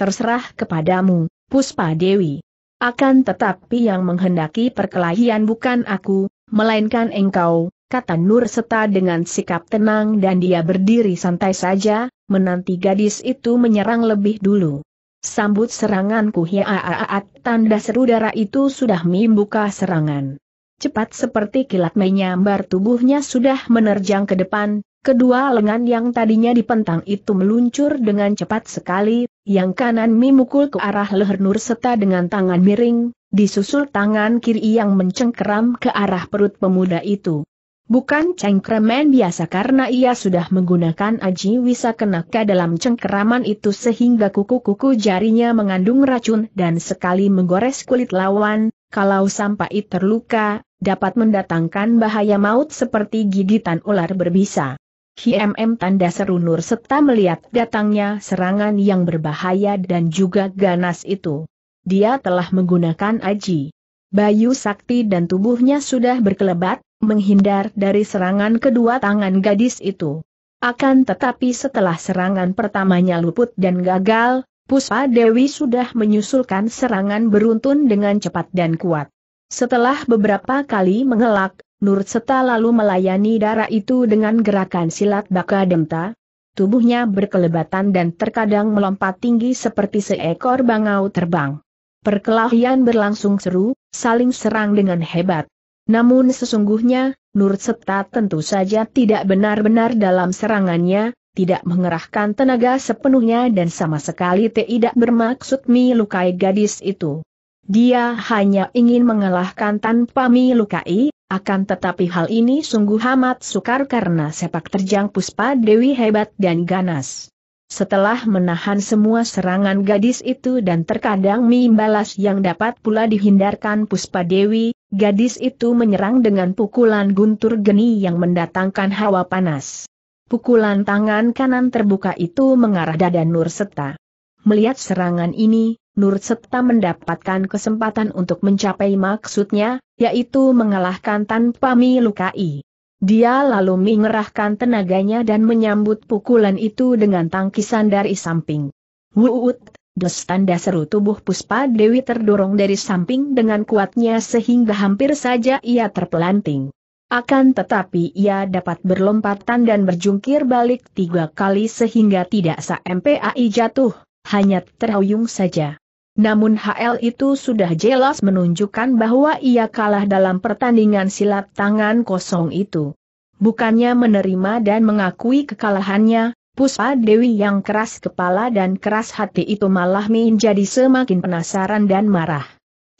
Terserah kepadamu, Puspa Dewi. Akan tetapi yang menghendaki perkelahian bukan aku, melainkan engkau, kata Nur Seta dengan sikap tenang dan dia berdiri santai saja, menanti gadis itu menyerang lebih dulu. Sambut seranganku ya, hiaaat, ah, ah, ah, tanda seru darah itu sudah membuka serangan. Cepat seperti kilat menyambar tubuhnya sudah menerjang ke depan, kedua lengan yang tadinya dipentang itu meluncur dengan cepat sekali, yang kanan memukul ke arah leher Nur serta dengan tangan miring, disusul tangan kiri yang mencengkeram ke arah perut pemuda itu. Bukan cengkeraman biasa karena ia sudah menggunakan aji wisa kenaka dalam cengkeraman itu sehingga kuku-kuku jarinya mengandung racun dan sekali menggores kulit lawan, kalau sampai terluka, dapat mendatangkan bahaya maut seperti gigitan ular berbisa. HMM tanda seru Nur serta melihat datangnya serangan yang berbahaya dan juga ganas itu. Dia telah menggunakan aji. Bayu sakti dan tubuhnya sudah berkelebat, menghindar dari serangan kedua tangan gadis itu. Akan tetapi setelah serangan pertamanya luput dan gagal, Puspa Dewi sudah menyusulkan serangan beruntun dengan cepat dan kuat. Setelah beberapa kali mengelak, Nur Seta lalu melayani darah itu dengan gerakan silat baka demta. Tubuhnya berkelebatan dan terkadang melompat tinggi seperti seekor bangau terbang. Perkelahian berlangsung seru, saling serang dengan hebat. Namun sesungguhnya, Nur Seta tentu saja tidak benar-benar dalam serangannya, tidak mengerahkan tenaga sepenuhnya dan sama sekali tidak bermaksud melukai gadis itu. Dia hanya ingin mengalahkan tanpa melukai, akan tetapi hal ini sungguh amat sukar karena sepak terjang Puspa Dewi hebat dan ganas. Setelah menahan semua serangan gadis itu dan terkadang membalas yang dapat pula dihindarkan Puspa Dewi, gadis itu menyerang dengan pukulan guntur geni yang mendatangkan hawa panas. Pukulan tangan kanan terbuka itu mengarah dada Nur Seta. Melihat serangan ini, Nur Seta mendapatkan kesempatan untuk mencapai maksudnya, yaitu mengalahkan tanpa melukai. Dia lalu mengerahkan tenaganya dan menyambut pukulan itu dengan tangkisan dari samping. Wuut, des tanda seru tubuh Puspa Dewi terdorong dari samping dengan kuatnya sehingga hampir saja ia terpelanting. Akan tetapi ia dapat berlompatan dan berjungkir balik tiga kali sehingga tidak sampai jatuh, hanya terhuyung saja. Namun HL itu sudah jelas menunjukkan bahwa ia kalah dalam pertandingan silat tangan kosong itu. Bukannya menerima dan mengakui kekalahannya, Puspa Dewi yang keras kepala dan keras hati itu malah menjadi semakin penasaran dan marah.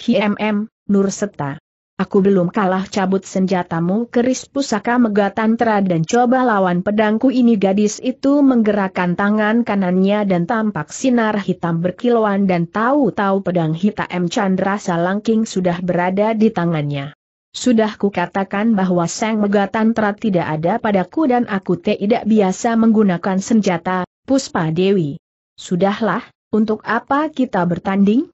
KMM, Nurseta. Aku belum kalah cabut senjatamu keris pusaka Megatantra dan coba lawan pedangku ini gadis itu menggerakkan tangan kanannya dan tampak sinar hitam berkilauan dan tahu-tahu pedang hitam Chandra Salangking sudah berada di tangannya. Sudah kukatakan bahwa Sang Megatantra tidak ada padaku dan aku tidak biasa menggunakan senjata, Puspa Dewi. Sudahlah, untuk apa kita bertanding?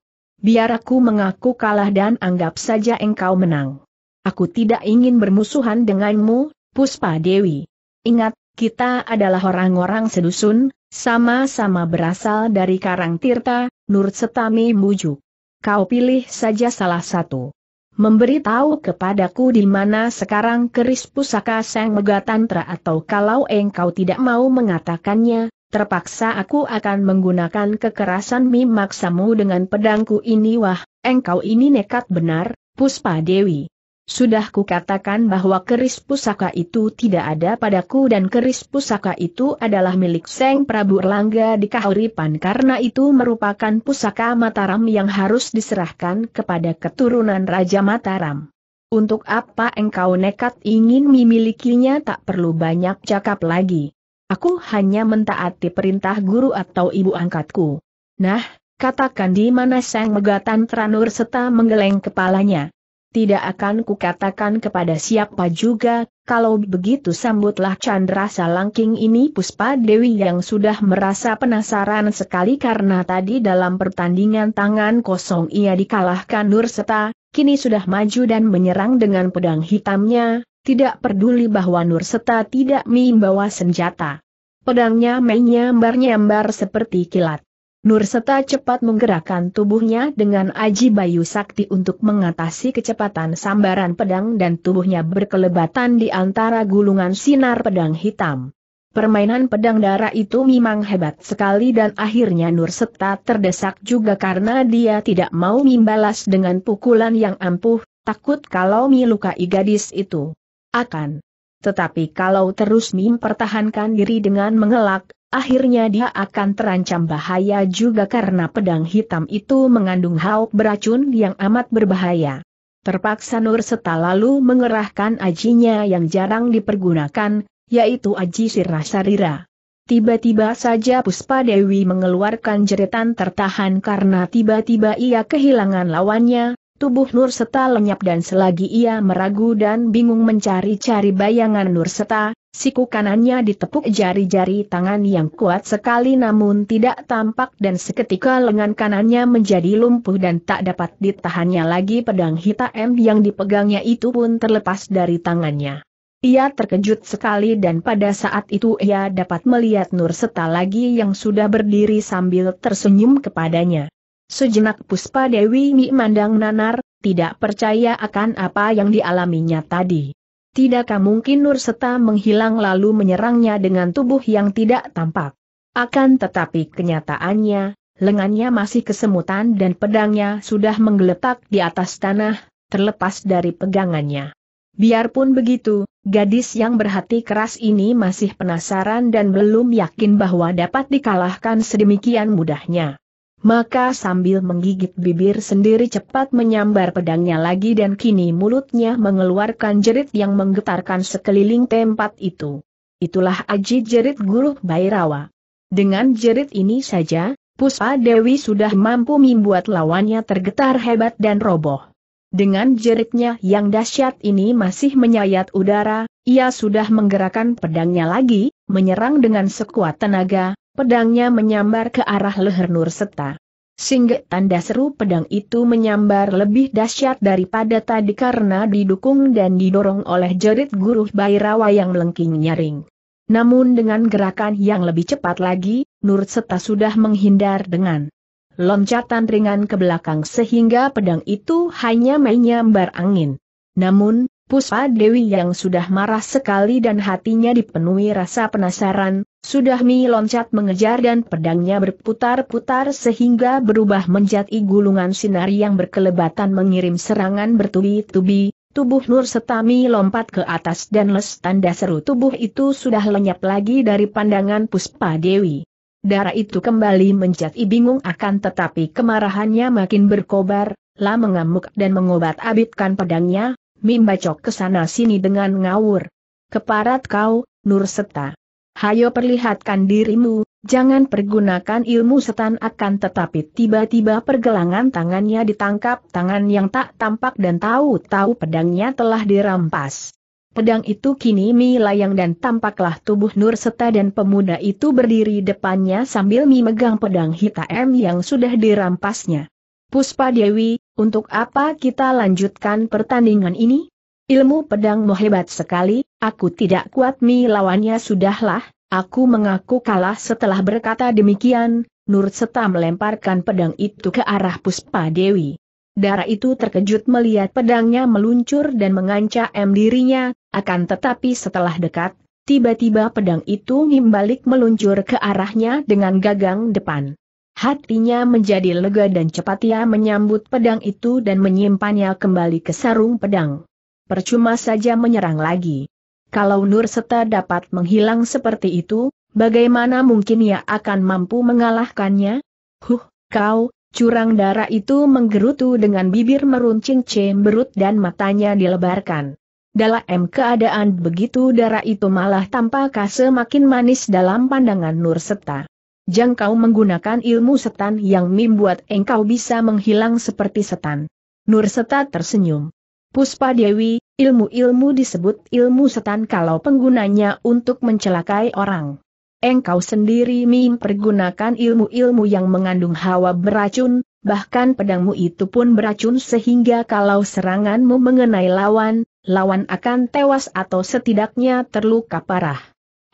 biar aku mengaku kalah dan anggap saja engkau menang. Aku tidak ingin bermusuhan denganmu, Puspa Dewi. Ingat, kita adalah orang-orang sedusun, sama-sama berasal dari Karang Tirta, Nur Setami Mujuk. Kau pilih saja salah satu. Memberi tahu kepadaku di mana sekarang keris pusaka Sang Megatantra atau kalau engkau tidak mau mengatakannya, terpaksa aku akan menggunakan kekerasan memaksamu dengan pedangku ini wah, engkau ini nekat benar, Puspa Dewi. Sudah kukatakan bahwa keris pusaka itu tidak ada padaku dan keris pusaka itu adalah milik Seng Prabu Erlangga di Kahuripan karena itu merupakan pusaka Mataram yang harus diserahkan kepada keturunan Raja Mataram. Untuk apa engkau nekat ingin memilikinya tak perlu banyak cakap lagi. Aku hanya mentaati perintah guru atau ibu angkatku. Nah, katakan di mana sang megatan teranur serta menggeleng kepalanya. Tidak akan kukatakan kepada siapa juga, kalau begitu sambutlah Chandra Salangking ini Puspa Dewi yang sudah merasa penasaran sekali karena tadi dalam pertandingan tangan kosong ia dikalahkan Nur Seta, kini sudah maju dan menyerang dengan pedang hitamnya, tidak peduli bahwa Nur Seta tidak membawa senjata. Pedangnya menyambar-nyambar seperti kilat. Nur Seta cepat menggerakkan tubuhnya dengan aji bayu sakti untuk mengatasi kecepatan sambaran pedang dan tubuhnya berkelebatan di antara gulungan sinar pedang hitam. Permainan pedang darah itu memang hebat sekali dan akhirnya Nur Seta terdesak juga karena dia tidak mau membalas dengan pukulan yang ampuh, takut kalau melukai gadis itu akan. Tetapi kalau terus mempertahankan diri dengan mengelak, akhirnya dia akan terancam bahaya juga karena pedang hitam itu mengandung hauk beracun yang amat berbahaya. Terpaksa Nur Seta lalu mengerahkan ajinya yang jarang dipergunakan, yaitu aji sarira. Tiba-tiba saja Puspa Dewi mengeluarkan jeritan tertahan karena tiba-tiba ia kehilangan lawannya, Tubuh Nur Seta lenyap dan selagi ia meragu dan bingung mencari-cari bayangan Nur Seta, siku kanannya ditepuk jari-jari tangan yang kuat sekali namun tidak tampak dan seketika lengan kanannya menjadi lumpuh dan tak dapat ditahannya lagi pedang hitam yang dipegangnya itu pun terlepas dari tangannya. Ia terkejut sekali dan pada saat itu ia dapat melihat Nur Seta lagi yang sudah berdiri sambil tersenyum kepadanya. Sejenak Puspa Dewi memandang nanar, tidak percaya akan apa yang dialaminya tadi. Tidakkah mungkin Nur Seta menghilang lalu menyerangnya dengan tubuh yang tidak tampak? Akan tetapi kenyataannya, lengannya masih kesemutan dan pedangnya sudah menggeletak di atas tanah, terlepas dari pegangannya. Biarpun begitu, gadis yang berhati keras ini masih penasaran dan belum yakin bahwa dapat dikalahkan sedemikian mudahnya. Maka sambil menggigit bibir sendiri cepat menyambar pedangnya lagi dan kini mulutnya mengeluarkan jerit yang menggetarkan sekeliling tempat itu. Itulah aji jerit guru Bairawa. Dengan jerit ini saja, Puspa Dewi sudah mampu membuat lawannya tergetar hebat dan roboh. Dengan jeritnya yang dahsyat ini masih menyayat udara, ia sudah menggerakkan pedangnya lagi, menyerang dengan sekuat tenaga, pedangnya menyambar ke arah leher Nur Seta. Singgit tanda seru pedang itu menyambar lebih dahsyat daripada tadi karena didukung dan didorong oleh jerit guru Bairawa yang melengking nyaring. Namun dengan gerakan yang lebih cepat lagi, Nur Seta sudah menghindar dengan loncatan ringan ke belakang sehingga pedang itu hanya menyambar angin. Namun, Puspa Dewi yang sudah marah sekali dan hatinya dipenuhi rasa penasaran, sudah Mi loncat mengejar dan pedangnya berputar-putar sehingga berubah menjadi gulungan sinar yang berkelebatan mengirim serangan bertubi-tubi, tubuh Nur Setami lompat ke atas dan les tanda seru tubuh itu sudah lenyap lagi dari pandangan Puspa Dewi. Darah itu kembali menjadi bingung akan tetapi kemarahannya makin berkobar, lah mengamuk dan mengobat abitkan pedangnya, Mi ke sana sini dengan ngawur. Keparat kau, Nur Seta hayo perlihatkan dirimu, jangan pergunakan ilmu setan akan tetapi tiba-tiba pergelangan tangannya ditangkap tangan yang tak tampak dan tahu-tahu pedangnya telah dirampas. Pedang itu kini melayang dan tampaklah tubuh Nur Seta dan pemuda itu berdiri depannya sambil memegang pedang hitam yang sudah dirampasnya. Puspa Dewi, untuk apa kita lanjutkan pertandingan ini? Ilmu pedangmu hebat sekali, aku tidak kuat melawannya sudahlah, aku mengaku kalah setelah berkata demikian, Nur Seta melemparkan pedang itu ke arah Puspa Dewi. Dara itu terkejut melihat pedangnya meluncur dan mengancam dirinya, akan tetapi setelah dekat, tiba-tiba pedang itu ngimbalik meluncur ke arahnya dengan gagang depan. Hatinya menjadi lega dan cepat ia menyambut pedang itu dan menyimpannya kembali ke sarung pedang percuma saja menyerang lagi. Kalau Nur Seta dapat menghilang seperti itu, bagaimana mungkin ia akan mampu mengalahkannya? Huh, kau, curang darah itu menggerutu dengan bibir meruncing cemberut dan matanya dilebarkan. Dalam keadaan begitu darah itu malah tampak semakin manis dalam pandangan Nur Seta. Jangkau menggunakan ilmu setan yang membuat engkau bisa menghilang seperti setan. Nur Seta tersenyum. Puspa Dewi, ilmu-ilmu disebut ilmu setan kalau penggunanya untuk mencelakai orang. Engkau sendiri mim pergunakan ilmu-ilmu yang mengandung hawa beracun, bahkan pedangmu itu pun beracun sehingga kalau seranganmu mengenai lawan, lawan akan tewas atau setidaknya terluka parah.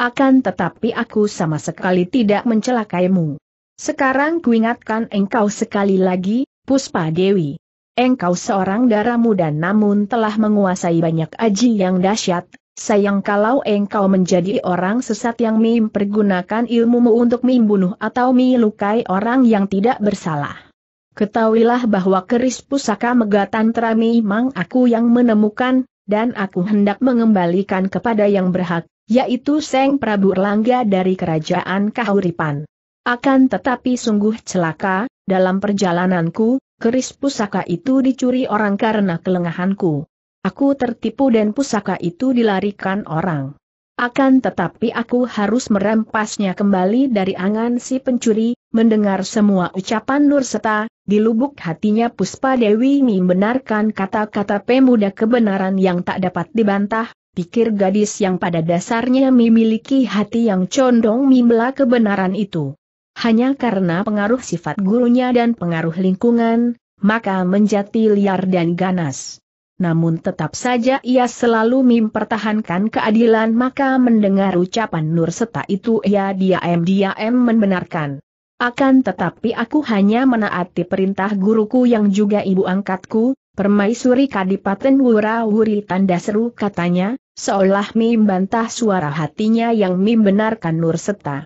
Akan tetapi aku sama sekali tidak mencelakaimu. Sekarang kuingatkan engkau sekali lagi, Puspa Dewi engkau seorang darah muda namun telah menguasai banyak aji yang dahsyat, Sayang kalau engkau menjadi orang sesat yang mempergunakan ilmumu untuk membunuh atau melukai orang yang tidak bersalah. Ketahuilah bahwa keris pusaka Megatantra memang aku yang menemukan, dan aku hendak mengembalikan kepada yang berhak, yaitu Seng Prabu Erlangga dari Kerajaan Kahuripan. Akan tetapi sungguh celaka, dalam perjalananku, Keris pusaka itu dicuri orang karena kelengahanku. Aku tertipu dan pusaka itu dilarikan orang. Akan tetapi aku harus merampasnya kembali dari angan si pencuri, mendengar semua ucapan Nurseta, di lubuk hatinya Puspa Dewi membenarkan kata-kata pemuda kebenaran yang tak dapat dibantah, pikir gadis yang pada dasarnya memiliki hati yang condong membela kebenaran itu. Hanya karena pengaruh sifat gurunya dan pengaruh lingkungan, maka menjadi liar dan ganas. Namun tetap saja ia selalu mempertahankan keadilan maka mendengar ucapan Nur Seta itu ia diam-diam membenarkan. Akan tetapi aku hanya menaati perintah guruku yang juga ibu angkatku, Permaisuri Kadipaten Wura Wuri tanda seru katanya, seolah membantah suara hatinya yang membenarkan Nur Seta.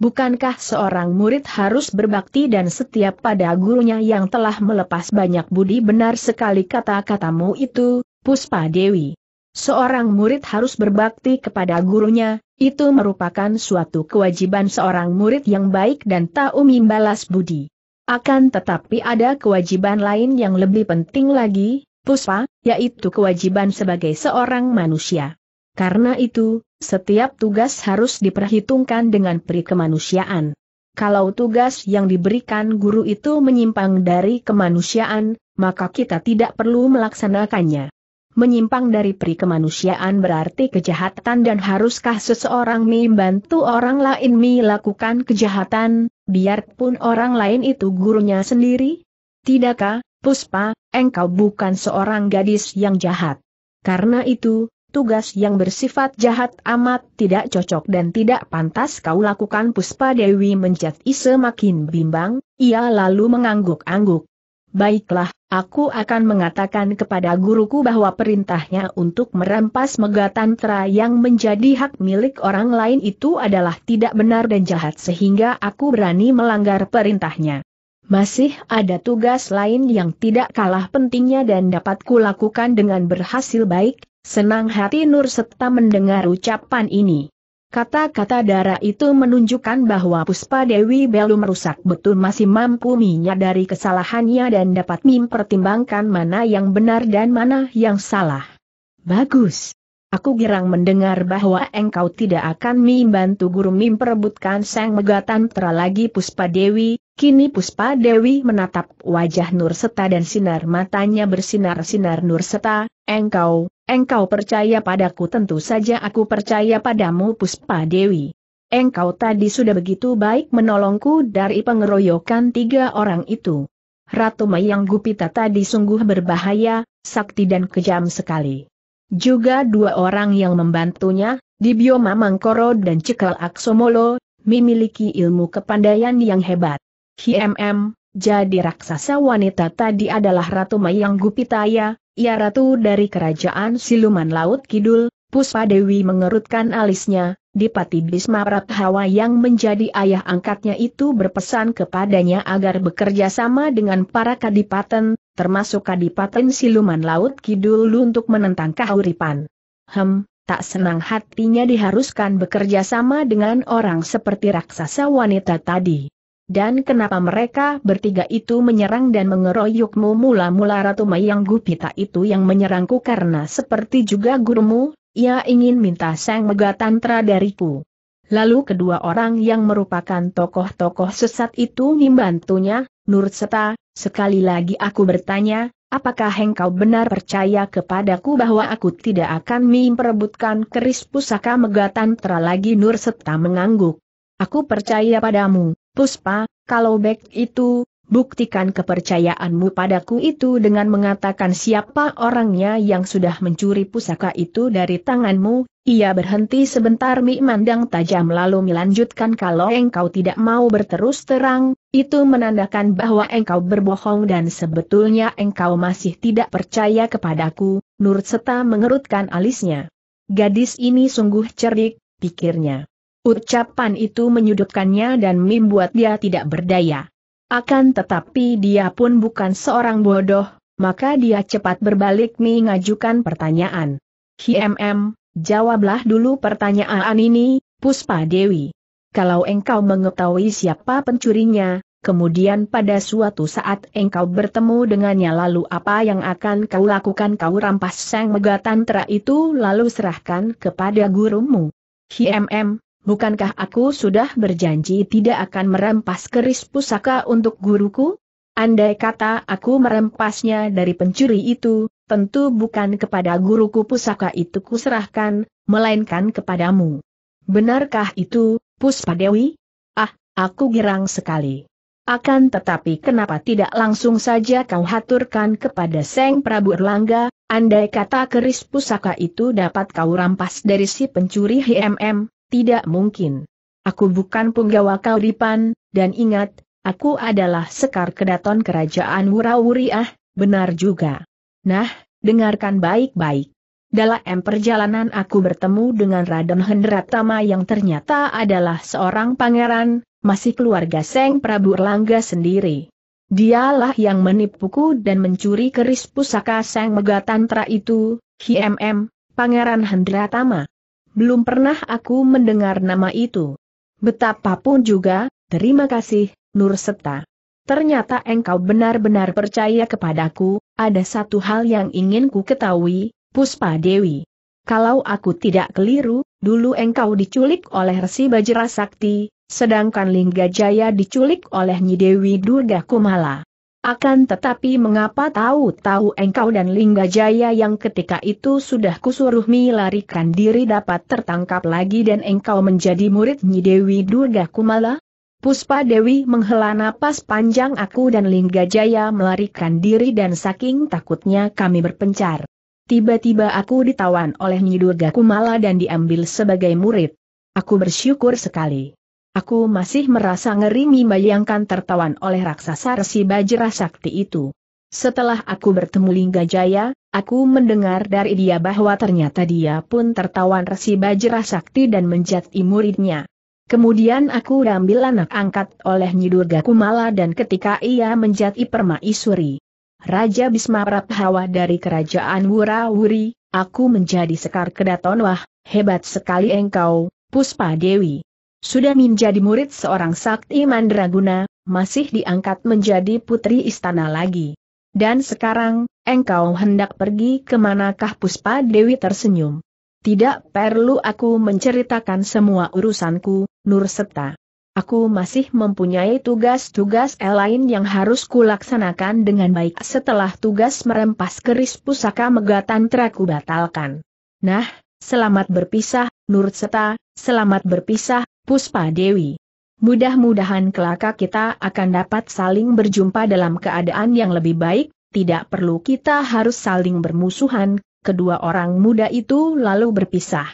Bukankah seorang murid harus berbakti dan setia pada gurunya yang telah melepas banyak budi benar sekali kata-katamu itu, Puspa Dewi. Seorang murid harus berbakti kepada gurunya, itu merupakan suatu kewajiban seorang murid yang baik dan tahu membalas budi. Akan tetapi ada kewajiban lain yang lebih penting lagi, Puspa, yaitu kewajiban sebagai seorang manusia. Karena itu, setiap tugas harus diperhitungkan dengan peri kemanusiaan. Kalau tugas yang diberikan guru itu menyimpang dari kemanusiaan, maka kita tidak perlu melaksanakannya. Menyimpang dari pri kemanusiaan berarti kejahatan dan haruskah seseorang membantu orang lain melakukan kejahatan, biarpun orang lain itu gurunya sendiri? Tidakkah, Puspa, engkau bukan seorang gadis yang jahat. Karena itu, tugas yang bersifat jahat amat tidak cocok dan tidak pantas kau lakukan Puspa Dewi menjadi semakin bimbang, ia lalu mengangguk-angguk. Baiklah, aku akan mengatakan kepada guruku bahwa perintahnya untuk merampas Megatantra yang menjadi hak milik orang lain itu adalah tidak benar dan jahat sehingga aku berani melanggar perintahnya. Masih ada tugas lain yang tidak kalah pentingnya dan dapat kulakukan dengan berhasil baik, Senang hati Nur Septa mendengar ucapan ini. Kata-kata darah itu menunjukkan bahwa Puspa Dewi belum merusak betul masih mampu menyadari kesalahannya dan dapat mempertimbangkan mana yang benar dan mana yang salah. Bagus. Aku girang mendengar bahwa engkau tidak akan membantu guru memperebutkan sang megatan, lagi Puspa Dewi, kini Puspa Dewi menatap wajah Nur Seta dan sinar matanya bersinar-sinar Nur Seta, engkau, Engkau percaya padaku tentu saja aku percaya padamu Puspa Dewi. Engkau tadi sudah begitu baik menolongku dari pengeroyokan tiga orang itu. Ratu Mayang Gupita tadi sungguh berbahaya, sakti dan kejam sekali. Juga dua orang yang membantunya, Dibio Mangkoro dan Cekal Aksomolo, memiliki ilmu kepandaian yang hebat. HMM, jadi raksasa wanita tadi adalah Ratu Mayang Gupitaya, ia ratu dari kerajaan siluman laut kidul, Puspa Dewi mengerutkan alisnya, Dipati Bisma Prathawa yang menjadi ayah angkatnya itu berpesan kepadanya agar bekerja sama dengan para kadipaten, termasuk kadipaten siluman laut kidul untuk menentang kahuripan. Hem, tak senang hatinya diharuskan bekerja sama dengan orang seperti raksasa wanita tadi. Dan kenapa mereka bertiga itu menyerang dan mengeroyokmu mula-mula Ratu Mayang Gupita itu yang menyerangku karena seperti juga gurumu, ia ingin minta sang megatantra dariku. Lalu kedua orang yang merupakan tokoh-tokoh sesat itu membantunya, Nur Seta, sekali lagi aku bertanya, apakah engkau benar percaya kepadaku bahwa aku tidak akan memperebutkan keris pusaka Megatantra lagi Nur Seta mengangguk. Aku percaya padamu, Puspa, kalau begitu, itu, buktikan kepercayaanmu padaku itu dengan mengatakan siapa orangnya yang sudah mencuri pusaka itu dari tanganmu, ia berhenti sebentar memandang tajam lalu melanjutkan kalau engkau tidak mau berterus terang, itu menandakan bahwa engkau berbohong dan sebetulnya engkau masih tidak percaya kepadaku, Nurseta mengerutkan alisnya. Gadis ini sungguh cerdik, pikirnya. Ucapan itu menyudutkannya dan membuat dia tidak berdaya. Akan tetapi dia pun bukan seorang bodoh, maka dia cepat berbalik mengajukan pertanyaan. HMM, jawablah dulu pertanyaan ini, Puspa Dewi. Kalau engkau mengetahui siapa pencurinya, kemudian pada suatu saat engkau bertemu dengannya lalu apa yang akan kau lakukan kau rampas sang megatantra itu lalu serahkan kepada gurumu. HMM, bukankah aku sudah berjanji tidak akan merampas keris pusaka untuk guruku? Andai kata aku merempasnya dari pencuri itu, tentu bukan kepada guruku pusaka itu kuserahkan, melainkan kepadamu. Benarkah itu, Puspadewi? Ah, aku girang sekali. Akan tetapi kenapa tidak langsung saja kau haturkan kepada Seng Prabu Erlangga, andai kata keris pusaka itu dapat kau rampas dari si pencuri HMM, tidak mungkin. Aku bukan penggawa Kauripan, dan ingat, aku adalah Sekar Kedaton Kerajaan Wurawuriah, benar juga. Nah, dengarkan baik-baik. Dalam perjalanan aku bertemu dengan Raden Hendratama yang ternyata adalah seorang pangeran, masih keluarga Seng Prabu Erlangga sendiri. Dialah yang menipuku dan mencuri keris pusaka Seng Megatantra itu, HMM, Pangeran Hendratama belum pernah aku mendengar nama itu. Betapapun juga, terima kasih, Nur Seta. Ternyata engkau benar-benar percaya kepadaku, ada satu hal yang ingin ku ketahui, Puspa Dewi. Kalau aku tidak keliru, dulu engkau diculik oleh Resi Bajra Sakti, sedangkan Jaya diculik oleh Nyi Dewi Durga Kumala. Akan tetapi mengapa tahu-tahu engkau dan Lingga Jaya yang ketika itu sudah kusuruh melarikan diri dapat tertangkap lagi dan engkau menjadi murid Nyi Dewi Durga Kumala? Puspa Dewi menghela napas panjang aku dan Lingga Jaya melarikan diri dan saking takutnya kami berpencar. Tiba-tiba aku ditawan oleh Nyi Durga Kumala dan diambil sebagai murid. Aku bersyukur sekali. Aku masih merasa ngeri membayangkan tertawan oleh raksasa resi bajra sakti itu. Setelah aku bertemu Lingga Jaya, aku mendengar dari dia bahwa ternyata dia pun tertawan resi bajra sakti dan menjadi muridnya. Kemudian aku ambil anak angkat oleh Nyidurga Kumala dan ketika ia menjadi permaisuri. Raja Bisma Prabhawa dari kerajaan Wurawuri, aku menjadi sekar kedaton wah, hebat sekali engkau, Puspa Dewi. Sudah menjadi murid seorang sakti mandraguna, masih diangkat menjadi putri istana lagi. Dan sekarang, engkau hendak pergi ke manakah Puspa Dewi tersenyum. Tidak perlu aku menceritakan semua urusanku, Nurseta. Aku masih mempunyai tugas-tugas lain yang harus kulaksanakan dengan baik setelah tugas merempas keris pusaka megatan ku batalkan. Nah, selamat berpisah, Nurseta, selamat berpisah, Puspa Dewi. Mudah-mudahan kelakar kita akan dapat saling berjumpa dalam keadaan yang lebih baik, tidak perlu kita harus saling bermusuhan, kedua orang muda itu lalu berpisah.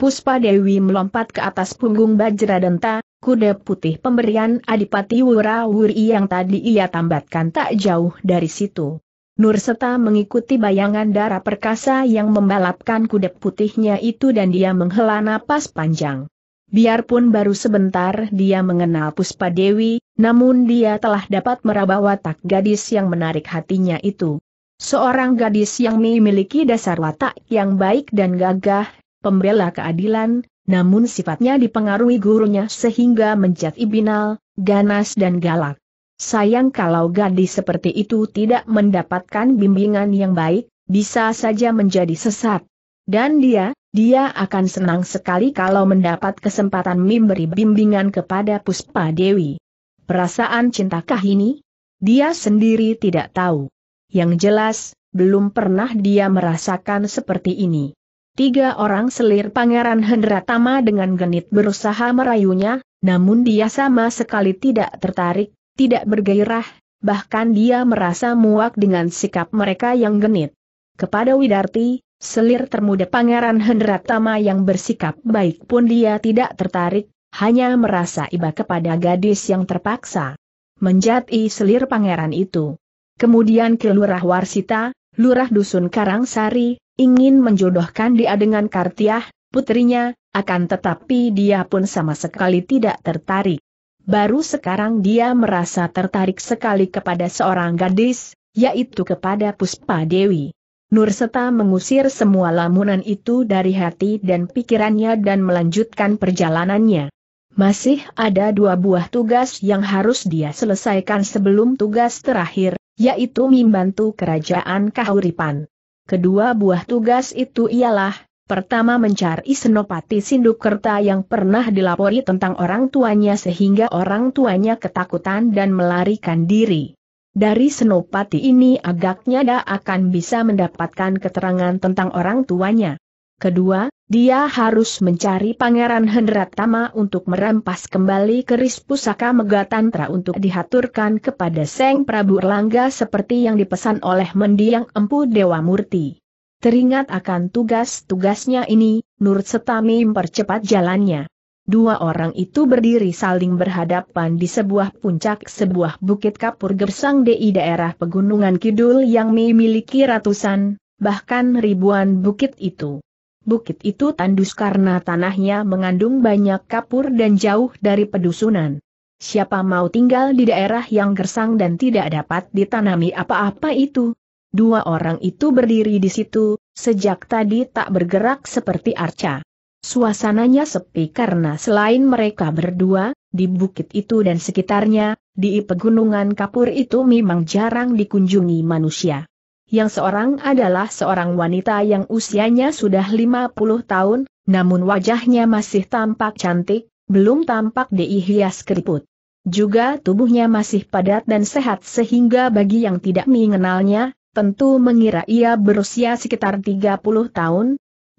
Puspa Dewi melompat ke atas punggung denta, kuda putih pemberian Adipati Wuri yang tadi ia tambatkan tak jauh dari situ. Nurseta mengikuti bayangan darah perkasa yang membalapkan kuda putihnya itu dan dia menghela napas panjang. Biarpun baru sebentar dia mengenal Puspa Dewi, namun dia telah dapat meraba watak gadis yang menarik hatinya itu. Seorang gadis yang memiliki dasar watak yang baik dan gagah, pembela keadilan, namun sifatnya dipengaruhi gurunya sehingga menjadi binal, ganas dan galak. Sayang kalau gadis seperti itu tidak mendapatkan bimbingan yang baik, bisa saja menjadi sesat. Dan dia, dia akan senang sekali kalau mendapat kesempatan memberi bimbingan kepada Puspa Dewi. Perasaan cintakah ini? Dia sendiri tidak tahu. Yang jelas, belum pernah dia merasakan seperti ini. Tiga orang selir Pangeran Hendratama dengan genit berusaha merayunya, namun dia sama sekali tidak tertarik, tidak bergairah, bahkan dia merasa muak dengan sikap mereka yang genit. Kepada Widarti, Selir termuda Pangeran Hendratama yang bersikap baik pun dia tidak tertarik, hanya merasa iba kepada gadis yang terpaksa menjadi selir pangeran itu. Kemudian ke Lurah Warsita, Lurah Dusun Karangsari, ingin menjodohkan dia dengan Kartiah, putrinya, akan tetapi dia pun sama sekali tidak tertarik. Baru sekarang dia merasa tertarik sekali kepada seorang gadis, yaitu kepada Puspa Dewi. Nurseta mengusir semua lamunan itu dari hati dan pikirannya dan melanjutkan perjalanannya. Masih ada dua buah tugas yang harus dia selesaikan sebelum tugas terakhir, yaitu membantu kerajaan Kahuripan. Kedua buah tugas itu ialah, pertama mencari Senopati Sindukerta yang pernah dilapori tentang orang tuanya sehingga orang tuanya ketakutan dan melarikan diri. Dari Senopati ini agaknya dia akan bisa mendapatkan keterangan tentang orang tuanya. Kedua, dia harus mencari Pangeran Hendratama untuk merampas kembali keris pusaka Megatantra untuk dihaturkan kepada Seng Prabu Erlangga seperti yang dipesan oleh mendiang Empu Dewa Murti. Teringat akan tugas-tugasnya ini, Nur Setami mempercepat jalannya. Dua orang itu berdiri saling berhadapan di sebuah puncak sebuah bukit kapur gersang di daerah pegunungan kidul yang memiliki ratusan, bahkan ribuan bukit itu. Bukit itu tandus karena tanahnya mengandung banyak kapur dan jauh dari pedusunan. Siapa mau tinggal di daerah yang gersang dan tidak dapat ditanami apa-apa itu? Dua orang itu berdiri di situ, sejak tadi tak bergerak seperti arca. Suasananya sepi karena selain mereka berdua, di bukit itu dan sekitarnya, di pegunungan kapur itu memang jarang dikunjungi manusia. Yang seorang adalah seorang wanita yang usianya sudah 50 tahun, namun wajahnya masih tampak cantik, belum tampak dihias keriput. Juga tubuhnya masih padat dan sehat sehingga bagi yang tidak mengenalnya, tentu mengira ia berusia sekitar 30 tahun,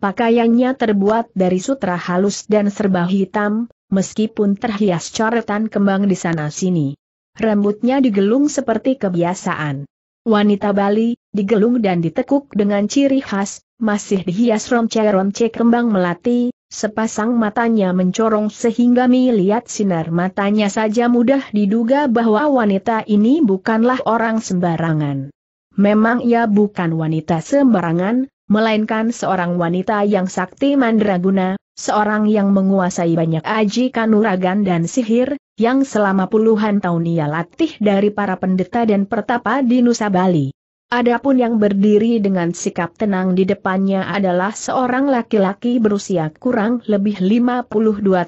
Pakaiannya terbuat dari sutra halus dan serba hitam, meskipun terhias coretan kembang di sana-sini. Rambutnya digelung seperti kebiasaan. Wanita Bali, digelung dan ditekuk dengan ciri khas, masih dihias ronce-ronce kembang melati, sepasang matanya mencorong sehingga melihat sinar matanya saja mudah diduga bahwa wanita ini bukanlah orang sembarangan. Memang ia bukan wanita sembarangan, melainkan seorang wanita yang sakti mandraguna, seorang yang menguasai banyak aji kanuragan dan sihir, yang selama puluhan tahun ia latih dari para pendeta dan pertapa di Nusa Bali. Adapun yang berdiri dengan sikap tenang di depannya adalah seorang laki-laki berusia kurang lebih 52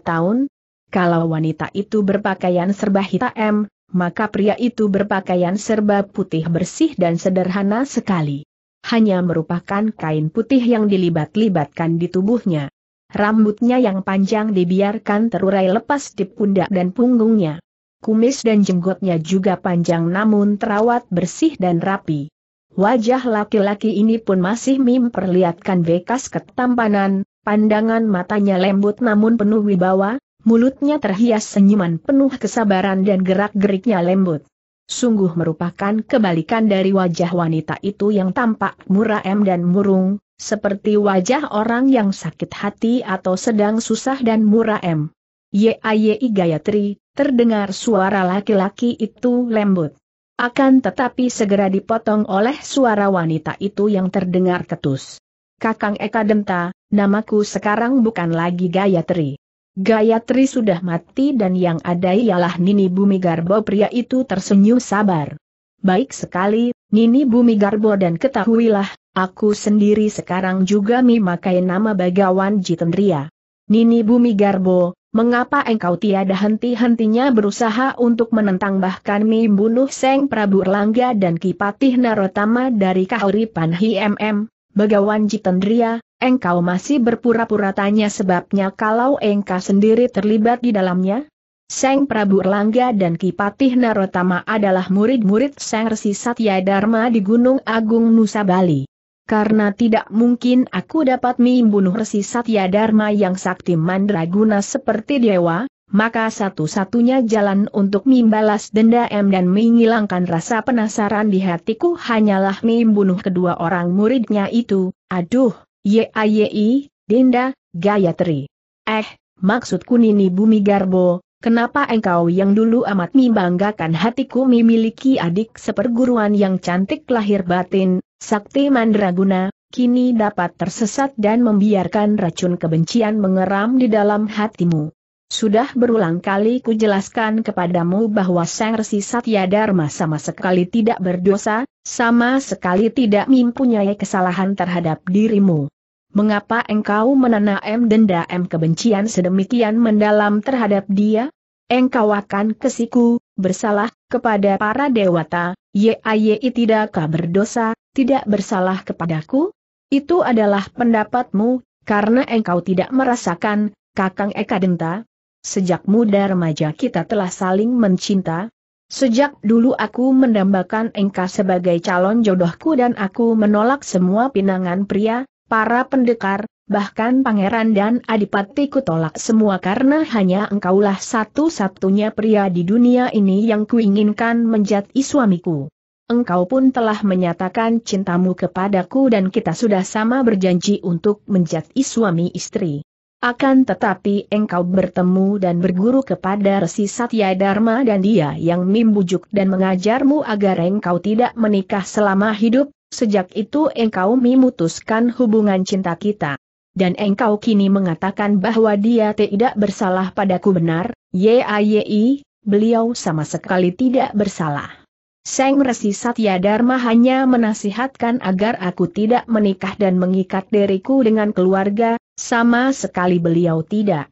tahun. Kalau wanita itu berpakaian serba hitam, maka pria itu berpakaian serba putih bersih dan sederhana sekali hanya merupakan kain putih yang dilibat-libatkan di tubuhnya. Rambutnya yang panjang dibiarkan terurai lepas di pundak dan punggungnya. Kumis dan jenggotnya juga panjang namun terawat bersih dan rapi. Wajah laki-laki ini pun masih memperlihatkan bekas ketampanan, pandangan matanya lembut namun penuh wibawa, mulutnya terhias senyuman penuh kesabaran dan gerak-geriknya lembut. Sungguh merupakan kebalikan dari wajah wanita itu yang tampak muram dan murung, seperti wajah orang yang sakit hati atau sedang susah dan muram. Yayi Gayatri, terdengar suara laki-laki itu lembut. Akan tetapi segera dipotong oleh suara wanita itu yang terdengar ketus. Kakang Eka Denta, namaku sekarang bukan lagi Gayatri. Gayatri sudah mati dan yang ada ialah Nini Bumi Garbo pria itu tersenyum sabar. Baik sekali, Nini Bumi Garbo dan ketahuilah, aku sendiri sekarang juga memakai nama Bagawan Jitendria. Nini Bumi Garbo, mengapa engkau tiada henti-hentinya berusaha untuk menentang bahkan membunuh Seng Prabu Erlangga dan Kipatih Narotama dari Kahuripan HMM, Bagawan Jitendria, Engkau masih berpura-pura tanya sebabnya kalau engkau sendiri terlibat di dalamnya? Seng Prabu Erlangga dan Kipatih Narotama adalah murid-murid Seng Resi Satya Dharma di Gunung Agung Nusa Bali. Karena tidak mungkin aku dapat membunuh Resi Satya Dharma yang sakti mandraguna seperti dewa, maka satu-satunya jalan untuk membalas denda M dan menghilangkan rasa penasaran di hatiku hanyalah membunuh kedua orang muridnya itu. Aduh, Yayi, Dinda, Gayatri. Eh, maksudku Nini Bumi Garbo, Kenapa engkau yang dulu amat membanggakan hatiku memiliki adik seperguruan yang cantik lahir batin, sakti mandraguna, kini dapat tersesat dan membiarkan racun kebencian mengeram di dalam hatimu. Sudah berulang kali ku jelaskan kepadamu bahwa Sang Resi Satya Dharma sama sekali tidak berdosa, sama sekali tidak mempunyai kesalahan terhadap dirimu mengapa engkau menanam dendam kebencian sedemikian mendalam terhadap dia? Engkau akan kesiku, bersalah, kepada para dewata, YAYI tidakkah berdosa, tidak bersalah kepadaku? Itu adalah pendapatmu, karena engkau tidak merasakan, Kakang Eka Denta. Sejak muda remaja kita telah saling mencinta, Sejak dulu aku mendambakan engkau sebagai calon jodohku dan aku menolak semua pinangan pria, para pendekar, bahkan pangeran dan adipati ku semua karena hanya engkaulah satu-satunya pria di dunia ini yang kuinginkan menjadi suamiku. Engkau pun telah menyatakan cintamu kepadaku dan kita sudah sama berjanji untuk menjadi suami istri. Akan tetapi engkau bertemu dan berguru kepada Resi Satya Dharma dan dia yang membujuk dan mengajarmu agar engkau tidak menikah selama hidup, sejak itu engkau memutuskan hubungan cinta kita. Dan engkau kini mengatakan bahwa dia tidak bersalah padaku benar, YAYI, beliau sama sekali tidak bersalah. Seng Resi Satya Dharma hanya menasihatkan agar aku tidak menikah dan mengikat diriku dengan keluarga, sama sekali beliau tidak